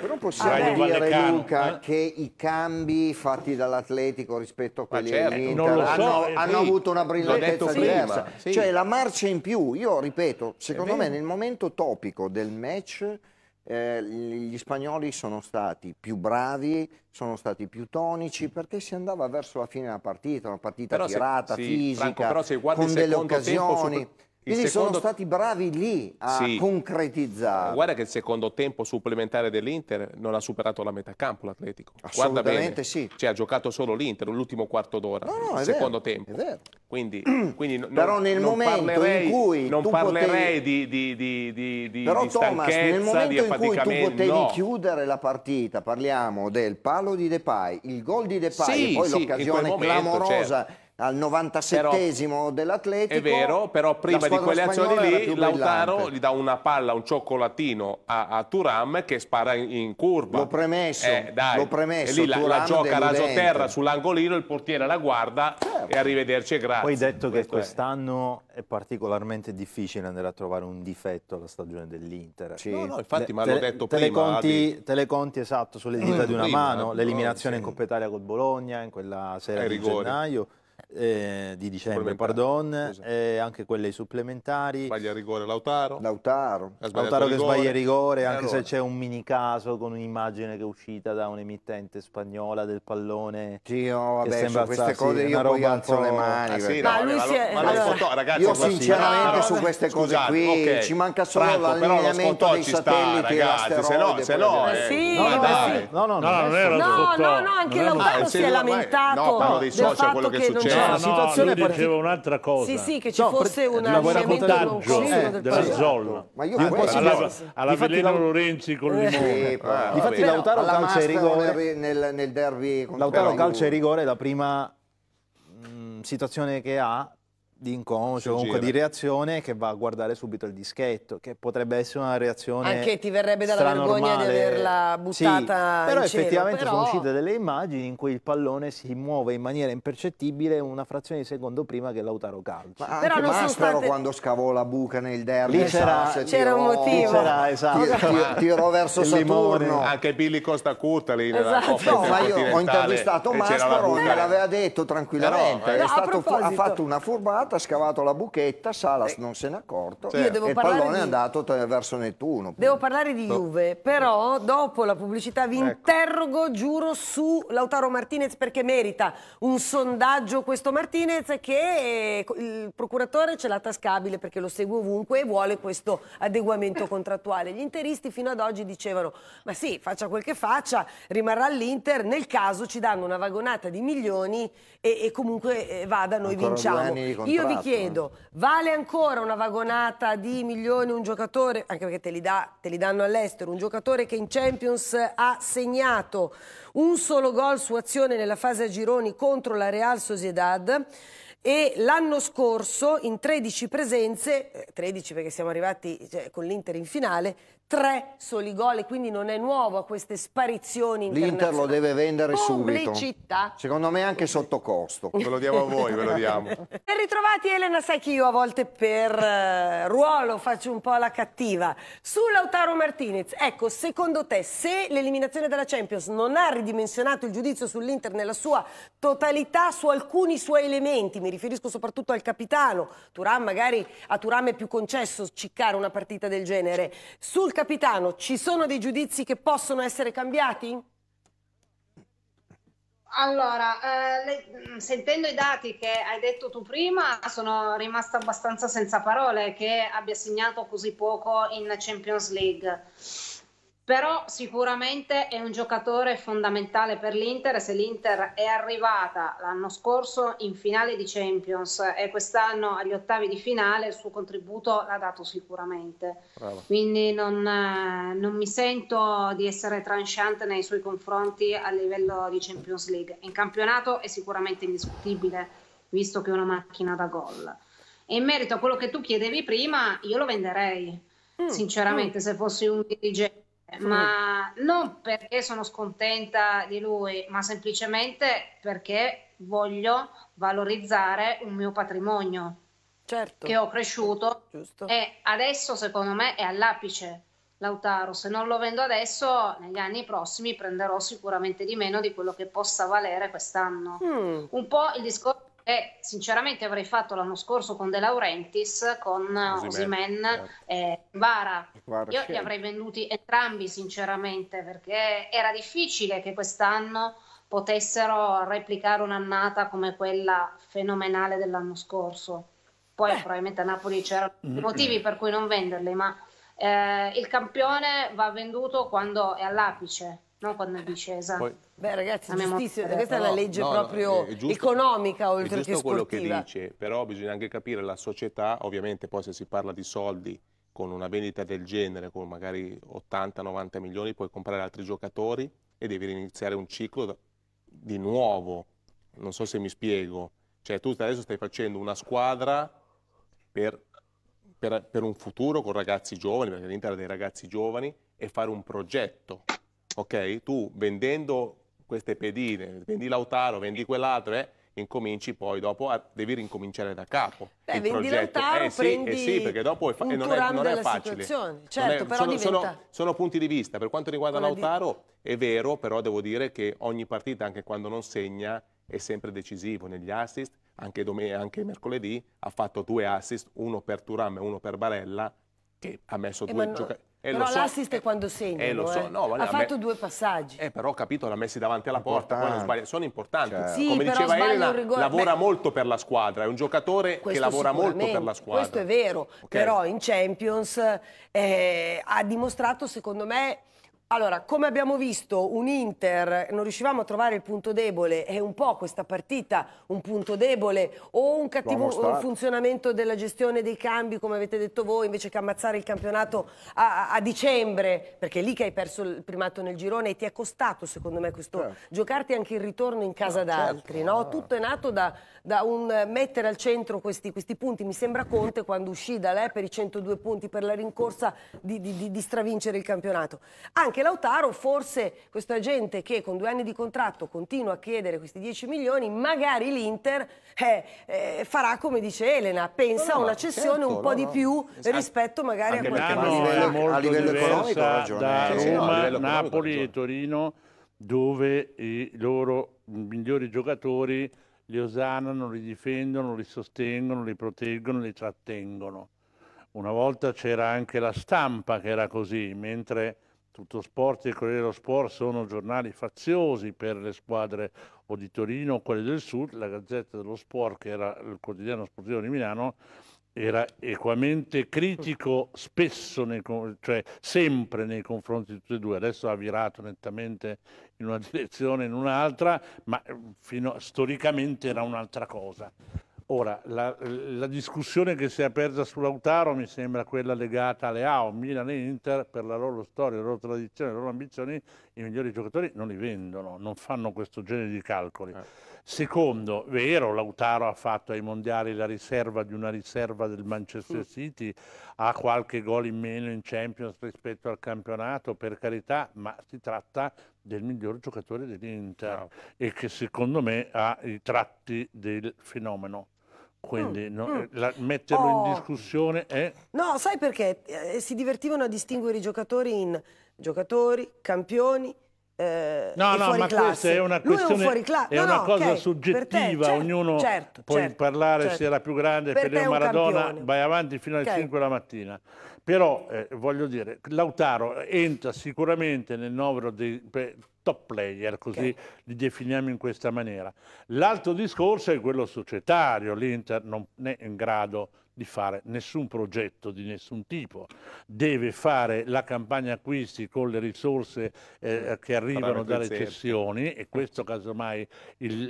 Però possiamo dire, Luca, eh? che i cambi fatti dall'Atletico rispetto a quelli certo, dell'Inter so, eh, hanno, hanno avuto una brillantezza diversa. Prima, sì. Cioè la marcia in più, io ripeto, secondo me nel momento topico del match eh, gli spagnoli sono stati più bravi, sono stati più tonici perché si andava verso la fine della partita, una partita però tirata, se, sì, fisica, Franco, però se con delle occasioni... Tempo, quindi secondo... sono stati bravi lì a sì. concretizzare. Guarda che il secondo tempo supplementare dell'Inter non ha superato la metà campo l'Atletico. Assolutamente sì. Cioè ha giocato solo l'Inter l'ultimo quarto d'ora, no, no, il secondo vero, tempo. Quindi, quindi non, Però nel non momento parlerei, in cui Non parlerei potevi... di, di, di, di, Però di Thomas, nel momento in cui tu potevi no. chiudere la partita, parliamo del palo di Depay, il gol di Depay sì, e poi sì, l'occasione clamorosa... Certo al 97 esimo dell'Atletico. È vero, però prima di quelle azioni lì Lautaro gli dà una palla, un cioccolatino a, a Turam che spara in, in curva. L'ho premesso, eh, l'ho premesso. E lì la, la gioca a raso terra sull'angolino, il portiere la guarda certo. e arrivederci e grazie. Poi detto che quest'anno è. particolarmente difficile andare a trovare un difetto alla stagione dell'Inter. Sì. No, no, infatti me l'ho detto te prima. Conti, le conti, esatto sulle dita mm, di una prima, mano, eh. l'eliminazione sì. in Coppa Italia col Bologna in quella sera di gennaio eh, di dicembre, pardon, eh, anche quelle supplementari. Sbaglia il rigore Lautaro. Lautaro, Lautaro che sbaglia il rigore, eh, anche allora. se c'è un mini caso con un'immagine che è uscita da un'emittente spagnola del pallone. Sì, no, vabbè, su queste cose io poi alzo le mani. Ah, è... Ma allora, scontò, ragazzi, io sinceramente su queste cose scusate, qui okay. ci manca solo Franco, l'allineamento dei satelliti sta, se no, se no, eh, sì, no, no, no, no, no, anche Lautaro si è lamentato no, parlo dei social, quello che, succede c'è no, una situazione... No, diceva un'altra cosa. Sì, sì, che ci no, fosse per... una contaggio eh, della zolla. Ma io alla, alla Veleno la... Lorenzi con eh. limone. Sì, ah, Difatti Lautaro calcia e rigore nel, nel derby Lautaro calcia e rigore è la prima mh, mm, situazione che ha di inconscio, comunque di reazione che va a guardare subito il dischetto, che potrebbe essere una reazione Anche ti verrebbe dalla vergogna di averla buttata sì, però effettivamente cielo, però... sono uscite delle immagini in cui il pallone si muove in maniera impercettibile una frazione di secondo prima che Lautaro calci. Ma però anche Maspero state... quando scavò la buca nel derby, lì c'era, un motivo. C'era, esatto. tiro, tiro verso il Saturno. Limone. Anche Billy Costa Curta lì nella esatto. Coppa No, ma io ho intervistato Maspero, me l'aveva detto tranquillamente, eh. no, no, ha fatto una furbata arrivata, ha scavato la buchetta, Salas eh. non se n'è accorto cioè, e il pallone di... è andato verso Nettuno. Poi. Devo parlare di boh. Juve, però dopo la pubblicità vi ecco. interrogo, giuro, su Lautaro Martinez perché merita un sondaggio questo Martinez che il procuratore ce l'ha tascabile perché lo segue ovunque e vuole questo adeguamento eh. contrattuale. Gli interisti fino ad oggi dicevano ma sì, faccia quel che faccia, rimarrà all'Inter, nel caso ci danno una vagonata di milioni e, e comunque eh, vada, noi Ancora vinciamo io vi chiedo, vale ancora una vagonata di milioni un giocatore, anche perché te li, da, te li danno all'estero, un giocatore che in Champions ha segnato un solo gol su azione nella fase a gironi contro la Real Sociedad e l'anno scorso in 13 presenze, 13 eh, perché siamo arrivati cioè, con l'Inter in finale, tre soli gol, quindi non è nuovo a queste sparizioni L'Inter lo deve vendere Pubblicità. subito. Secondo me anche sotto costo. Ve lo diamo a voi, ve lo diamo. Ben ritrovati Elena, sai che io a volte per eh, ruolo faccio un po' la cattiva. Su Lautaro Martinez, ecco, secondo te se l'eliminazione della Champions non ha ridimensionato il giudizio sull'Inter nella sua totalità su alcuni suoi elementi, mi riferisco soprattutto al capitano, Turam magari a Turam è più concesso ciccare una partita del genere, sul capitano, ci sono dei giudizi che possono essere cambiati? Allora, eh, le, mm, sentendo i dati che hai detto tu prima, sono rimasta abbastanza senza parole che abbia segnato così poco in Champions League però sicuramente è un giocatore fondamentale per l'Inter se l'Inter è arrivata l'anno scorso in finale di Champions e quest'anno agli ottavi di finale il suo contributo l'ha dato sicuramente Bravo. quindi non, eh, non, mi sento di essere tranchant nei suoi confronti a livello di Champions League in campionato è sicuramente indiscutibile visto che è una macchina da gol e in merito a quello che tu chiedevi prima io lo venderei mm, sinceramente mm. se fossi un dirigente eh, ma non perché sono scontenta di lui, ma semplicemente perché voglio valorizzare un mio patrimonio certo. che ho cresciuto Giusto. e adesso secondo me è all'apice Lautaro, se non lo vendo adesso negli anni prossimi prenderò sicuramente di meno di quello che possa valere quest'anno. Mm. Un po' il discorso eh, sinceramente avrei fatto l'anno scorso con De Laurentiis, con Osimen, e Vara. Io li avrei venduti entrambi sinceramente perché era difficile che quest'anno potessero replicare un'annata come quella fenomenale dell'anno scorso. Poi Beh. probabilmente a Napoli c'erano mm-hmm. motivi per cui non venderli, ma eh, il campione va venduto quando è all'apice no? quando è discesa. Esatto. Poi, Beh ragazzi, giustizia, questa è la legge no, proprio no, giusto, economica oltre che sportiva. È quello che dice, però bisogna anche capire la società, ovviamente poi se si parla di soldi con una vendita del genere, con magari 80-90 milioni, puoi comprare altri giocatori e devi iniziare un ciclo di nuovo. Non so se mi spiego. Cioè tu adesso stai facendo una squadra per, per, per un futuro con ragazzi giovani, perché l'Inter ha dei ragazzi giovani, e fare un progetto ok? Tu vendendo queste pedine, vendi Lautaro, vendi quell'altro, eh, incominci poi dopo, a, devi rincominciare da capo. Beh, vendi progetto. Lautaro, eh, sì, eh sì, perché dopo è fa- non è, non è facile. Certo, non è, certo, però sono, diventa... sono, sono, punti di vista. Per quanto riguarda Come Lautaro, di... è vero, però devo dire che ogni partita, anche quando non segna, è sempre decisivo negli assist. Anche, anche mercoledì ha fatto due assist, uno per Turam e uno per Barella, che ha messo e due giocatori eh, però so, l'assist è eh, quando segna. Eh, lo eh. so. no, vale, ha fatto me... due passaggi. Eh, però ho capito, l'ha messi davanti alla porta. sbaglia. Sono importanti. Cioè. Sì, Come diceva Elena, rigore... lavora Beh. molto per la squadra. È un giocatore che lavora molto per la squadra. Questo è vero. Okay. Però in Champions eh, ha dimostrato, secondo me allora, come abbiamo visto, un Inter, non riuscivamo a trovare il punto debole, è un po' questa partita un punto debole o un cattivo funzionamento della gestione dei cambi, come avete detto voi, invece che ammazzare il campionato a, a, dicembre, perché è lì che hai perso il primato nel girone e ti è costato, secondo me, questo certo. giocarti anche il ritorno in casa no, ah, da certo. altri. No? Ah. Tutto è nato da, da un mettere al centro questi, questi, punti. Mi sembra Conte quando uscì da lei per i 102 punti per la rincorsa di, di, di, di stravincere il campionato. Anche anche Lautaro, forse questo agente che con due anni di contratto continua a chiedere questi 10 milioni, magari l'Inter eh, eh, farà come dice Elena, pensa a no, no, una cessione certo, un po' no, di più esatto. rispetto magari anche a qualche livello, a livello economico ragione. da Roma, sì, Napoli e Torino dove i loro migliori giocatori li osannano, li difendono, li sostengono, li proteggono, li trattengono. Una volta c'era anche la stampa che era così, mentre tutto Sport e Corriere dello Sport sono giornali faziosi per le squadre o di Torino o quelle del Sud. La Gazzetta dello Sport, che era il quotidiano sportivo di Milano, era equamente critico spesso, nei, cioè sempre nei confronti di tutte e due. Adesso ha virato nettamente in una direzione, in un'altra, ma eh, fino, storicamente era un'altra cosa. Ora, la, la discussione che si è aperta sull'Autaro mi sembra quella legata alle AO, Milan e Inter per la loro storia, la loro tradizione, le loro ambizioni, i migliori giocatori non li vendono, non fanno questo genere di calcoli. Eh. Secondo, vero, Lautaro ha fatto ai mondiali la riserva di una riserva del Manchester City, ha qualche gol in meno in Champions rispetto al campionato, per carità, ma si tratta del miglior giocatore dell'Inter no. e che secondo me ha i tratti del fenomeno. Quindi mm, no, mm. Eh, la, metterlo oh. in discussione è... No, sai perché? Eh, si divertivano a distinguere i giocatori in giocatori, campioni, eh, no, no, ma questa è una questione, un è no, una no, cosa okay. soggettiva, te, certo, ognuno certo, può certo, parlare certo. se certo. era più grande, per Peleo Maradona, vai avanti fino alle okay. 5 della mattina. Però, eh, voglio dire, Lautaro entra sicuramente nel novero dei top player, così okay. li definiamo in questa maniera. L'altro discorso è quello societario, l'Inter non è in grado di fare nessun progetto di nessun tipo, deve fare la campagna acquisti con le risorse eh, mm. che arrivano dalle cessioni e certo. questo casomai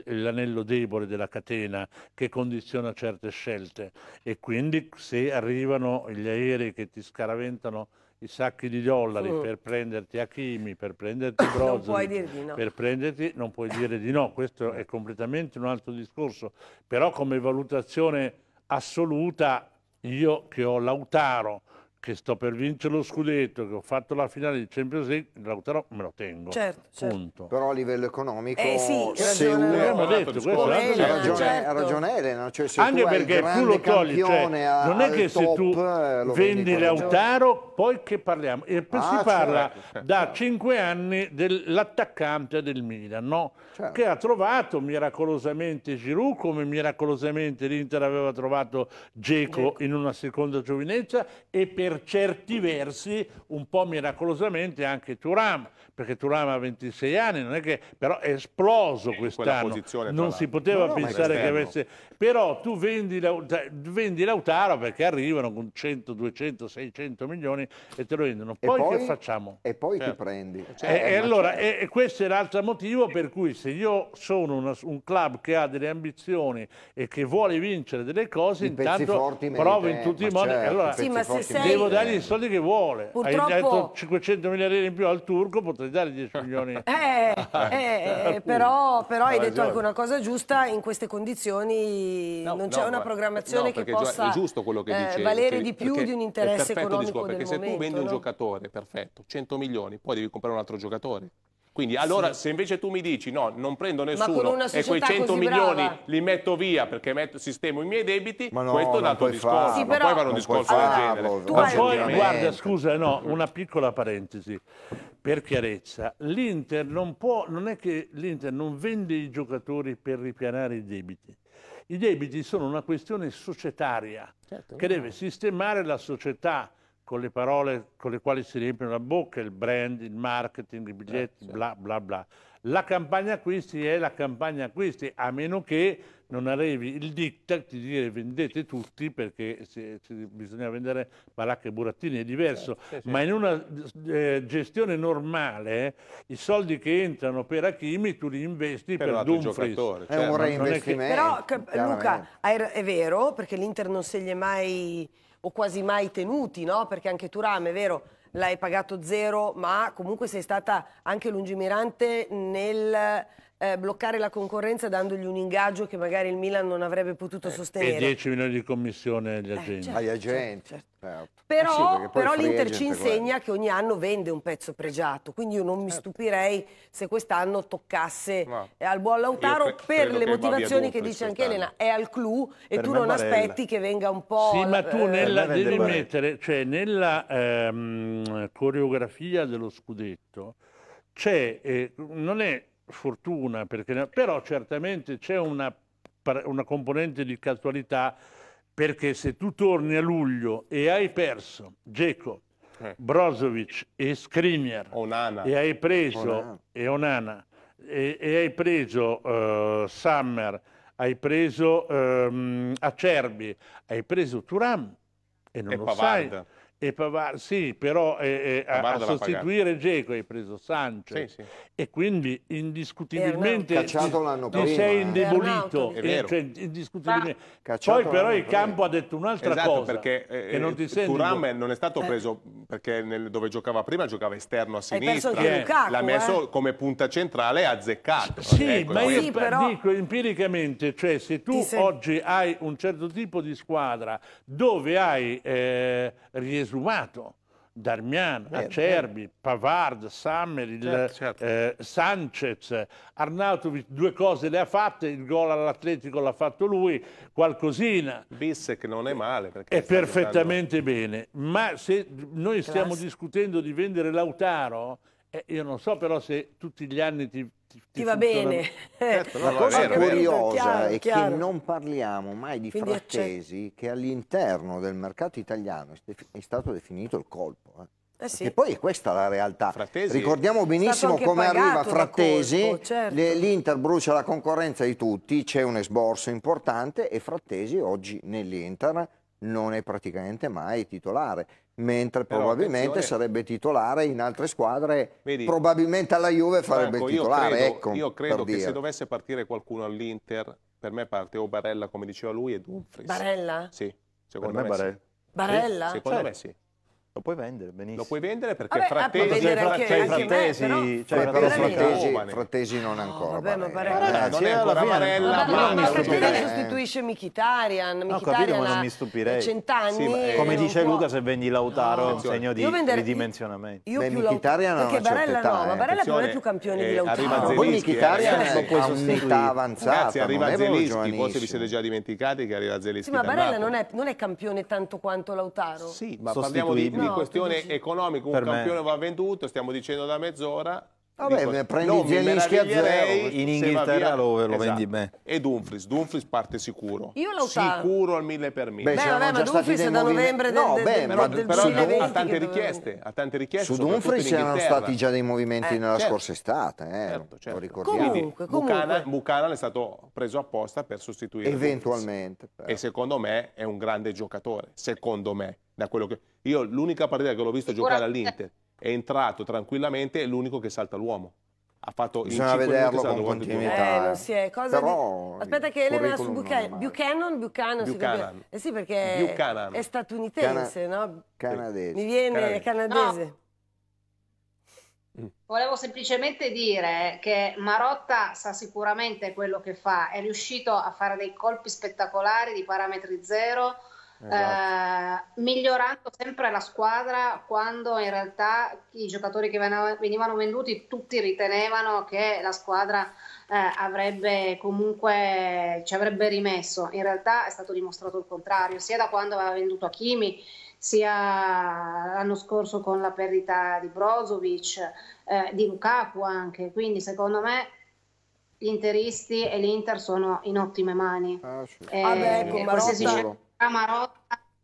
l'anello debole della catena che condiziona certe scelte e quindi se arrivano gli aerei che ti scaraventano i sacchi di dollari mm. per prenderti Hakimi, per prenderti Brozovic, no. per prenderti non puoi dire di no, questo è completamente un altro discorso, però come valutazione assoluta io che ho Lautaro che sto per vincere lo scudetto, che ho fatto la finale di Champions League, Lautaro me lo tengo. Certo, certo. Però a livello economico, eh, sì, se uno... Eh, ha detto, questo, ha, eh, ragione, certo. ragione Elena, cioè se Anche tu perché tu lo togli, cioè, non è che top, se tu eh, vendi Lautaro, poi che parliamo? E poi ah, si certo. parla certo. da cinque anni dell'attaccante del Milan, no? certo. che ha trovato miracolosamente Giroud, come miracolosamente l'Inter aveva trovato Geco in una seconda giovinezza e per certi versi, un po' miracolosamente, anche Turam, perché Turam ha 26 anni, non è che, però è esploso eh, quest'anno. Non si poteva no, no, pensare che avesse... Però tu vendi, cioè, vendi Lautaro perché arrivano con 100, 200, 600 milioni e te lo vendono. Poi, poi che facciamo? E poi certo. ti prendi. Eh, cioè, e, e eh, allora, certo. e questo è l'altro motivo per cui se io sono una, un club che ha delle ambizioni e che vuole vincere delle cose, I intanto provo in tutti i modi. Certo, allora, sì, se sei... devo dargli i soldi che vuole. Purtroppo... Hai detto 500 mila lire in più al turco, potrei dare 10 milioni. eh, eh, però, però hai detto ragione. anche una cosa giusta, in queste condizioni no, non c'è no, una programmazione no, che possa che eh, valere di più di un interesse economico discorso, Perché se momento, tu vendi un giocatore, perfetto, 100 milioni, poi devi comprare un altro giocatore. Quindi allora sì. se invece tu mi dici no, non prendo nessuno e quei 100 milioni brava. li metto via perché metto, sistemo i miei debiti, no, questo è un altro discorso. Sì, però, non puoi fare un discorso del genere. Tu Ma poi guarda, scusa, no, una piccola parentesi. Per chiarezza, l'Inter non può, non è che l'Inter non vende i giocatori per ripianare i debiti i debiti sono una questione societaria certo, che no. deve sistemare la società con le parole con le quali si riempiono la bocca, il brand, il marketing, i biglietti, certo. bla certo. bla bla. La campagna acquisti è la campagna acquisti, a meno che non arrivi il diktat di dire vendete tutti perché se, se bisogna vendere palacche e burattini è diverso, sì, sì, ma in una eh, gestione normale i soldi che entrano per Achimi tu li investi per, per Dumfries. Cioè, è un certo. reinvestimento. Che... Però Luca, è vero perché l'Inter non se li è mai o quasi mai tenuti, no? Perché anche Turam è vero l'hai pagato zero, ma comunque sei stata anche lungimirante nel eh, bloccare la concorrenza dandogli un ingaggio che magari il Milan non avrebbe potuto eh, sostenere. E 10 milioni di commissione agli eh, agenti. Certo, agli certo, agenti. Certo. Certo. Però, eh sì, però l'Inter ci insegna quello. che ogni anno vende un pezzo pregiato, quindi io non mi certo. stupirei se quest'anno toccasse Ma eh, al buon Lautaro per le che motivazioni che dice anche Elena, è al clou e per tu non aspetti che venga un po'... Sì, ma tu eh, nella, devi mettere, cioè, nella ehm, coreografia dello scudetto c'è, eh, non è fortuna, perché... però certamente c'è una, una componente di casualità perché se tu torni a luglio e hai perso Geco, eh. Brozovic e Skriniar Onana. e hai preso Onana. e, Onana, e, e hai preso uh, eh, Summer, hai preso um, Acerbi, hai preso Turam e non e lo Pavard. sai e Pavard, sì, però eh, eh, a, sostituire Geco hai preso Sanchez sì, sì. e quindi indiscutibilmente ti, ti sei indebolito. Eh, cioè, indiscutibilmente. Poi però il prima. campo ha detto un'altra esatto, cosa. perché eh, non Turam non è stato eh. preso perché nel, dove giocava prima giocava esterno a sinistra. Lukaku, L'ha messo eh. come punta centrale azzeccato. Sì, ecco, ma io però... dico empiricamente, cioè se tu oggi hai un certo tipo di squadra dove hai eh, desumato. Darmian, vero, Acerbi, vero. Pavard, Sammer, certo, certo. eh, Sanchez, Arnautovic, due cose le ha fatte, il gol all'Atletico l'ha fatto lui, qualcosina. Bissec non è male. È perfettamente dando... bene, ma se noi stiamo Class. discutendo di vendere Lautaro, eh, io non so però se tutti gli anni ti, ti, ti, ti va funziona... bene. Certo, la cosa vero, curiosa certo, chiaro, è chiaro. che non parliamo mai di Quindi frattesi che all'interno del mercato italiano è stato definito il colpo. Eh. Eh sì. E poi è questa la realtà. Frattesi. Ricordiamo benissimo come arriva Frattesi, colpo, certo. l'Inter brucia la concorrenza di tutti, c'è un esborso importante e Frattesi oggi nell'Inter non è praticamente mai titolare mentre Però probabilmente sarebbe titolare in altre squadre, vedi, probabilmente alla Juve farebbe Franco, titolare. Io credo, ecco, io credo che dire. se dovesse partire qualcuno all'Inter, per me parte o Barella, come diceva lui, e Dumfries. Barella? Sì, secondo per me, me Barella. Sì. Barella? Secondo cioè, me sì. Lo puoi vendere, benissimo. Lo puoi vendere perché vabbè, ah, frattesi, c'è cioè, anche, cioè, frattesi, anche c'è cioè, frattesi, frattesi non ancora. Oh, vabbè, ma Barella, non è eh, ancora Barella, ma, ma, Frattesi sostituisce Mkhitaryan, Mkhitaryan no, capito, ha 100 anni. Sì, eh, come dice può. Luca, se vendi Lautaro no. è un segno di ridimensionamento. Io Beh, più Mkhitaryan perché Barella no, ma eh. Barella non è più campione di eh, Lautaro. Poi Mkhitaryan ha un'età avanzata. Ragazzi, arriva Zelischi, forse vi siete già dimenticati che arriva Zelischi. Sì, ma Barella non è campione tanto quanto Lautaro. Sì, ma parliamo di di questione economica, un per campione me. va venduto, stiamo dicendo da mezz'ora, Vabbè, dico, prendi Zielinski a zero, in Inghilterra lo, lo esatto. vendi bene. E Dumfries, Dumfries parte sicuro. Io lo Sicuro al mille per mille. Beh, beh vabbè, ma Dumfries da novembre del, no, del, beh, del, ma, del però, ha tante richieste, ha tante richieste. Su Dumfries c'erano stati già dei movimenti eh, nella certo. scorsa estate, eh, certo, certo. lo ricordiamo. Comunque, comunque. Buchanan, Buchanan è stato preso apposta per sostituire Eventualmente. E secondo me è un grande giocatore, secondo me da quello che... Io l'unica partita che l'ho visto giocare all'Inter è entrato tranquillamente, è l'unico che salta l'uomo. Ha fatto Bisogna in vederlo con continuità. Eh, non eh. si è. Cosa Però di... Aspetta che Elena su Buchanan. Buchanan, Buchanan, Buchanan. Eh sì, perché Buchanan. è statunitense, Cana... no? Canadese. Mi viene canadese. canadese. No. Mm. Volevo semplicemente dire che Marotta sa sicuramente quello che fa, è riuscito a fare dei colpi spettacolari di parametri zero, esatto. Eh, migliorando sempre la squadra quando in realtà i giocatori che venivano venduti tutti ritenevano che la squadra eh, avrebbe comunque ci avrebbe rimesso. In realtà è stato dimostrato il contrario, sia da quando aveva venduto Akimi, sia l'anno scorso con la perdita di Brozovic, eh, di Lukaku anche. Quindi secondo me gli interisti e l'Inter sono in ottime mani. Ah, sì. eh, ah, beh, ecco, Marotta, camarote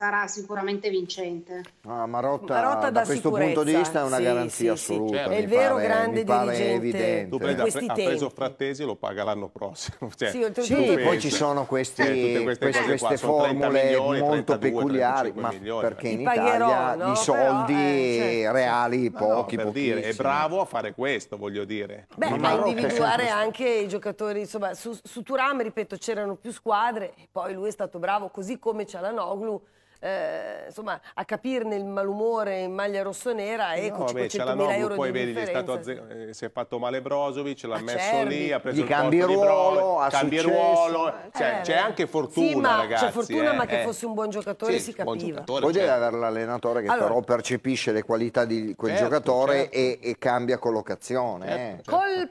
sarà sicuramente vincente. Ah, Marotta, Marotta da, questo punto di vista è una sì, garanzia sì, assoluta. certo. È il vero pare, grande dirigente evidente. Tu prendi, ha, pre- preso Frattesi e lo paga l'anno prossimo. Cioè, sì, poi ci sono questi, eh, queste, queste, queste formule milioni, molto 32, peculiari, ma milioni, perché in Italia no? i soldi Però, eh, certo. reali ma pochi, no, per dire, è bravo a fare questo, voglio dire. Beh, ma a individuare anche i giocatori, insomma, su, Turam, ripeto, c'erano più squadre, e poi lui è stato bravo, così come Cialanoglu eh, insomma, a capirne il malumore in maglia rossonera e no, vabbè, c'è la Novu, euro poi vedi, è stato eh, si è fatto male Brozovic, l'ha ah, messo Cervi. lì, ha preso Gli il cambi posto ruolo, di cambi ruolo, ah, cioè, c'è certo. anche fortuna, sì, ragazzi. C'è fortuna, ma eh. che fosse un buon giocatore sì, si capiva. Poi deve certo. avere l'allenatore che allora, però percepisce le qualità di quel certo, giocatore certo. E, e, cambia collocazione. Eh. Certo, eh. Certo. Col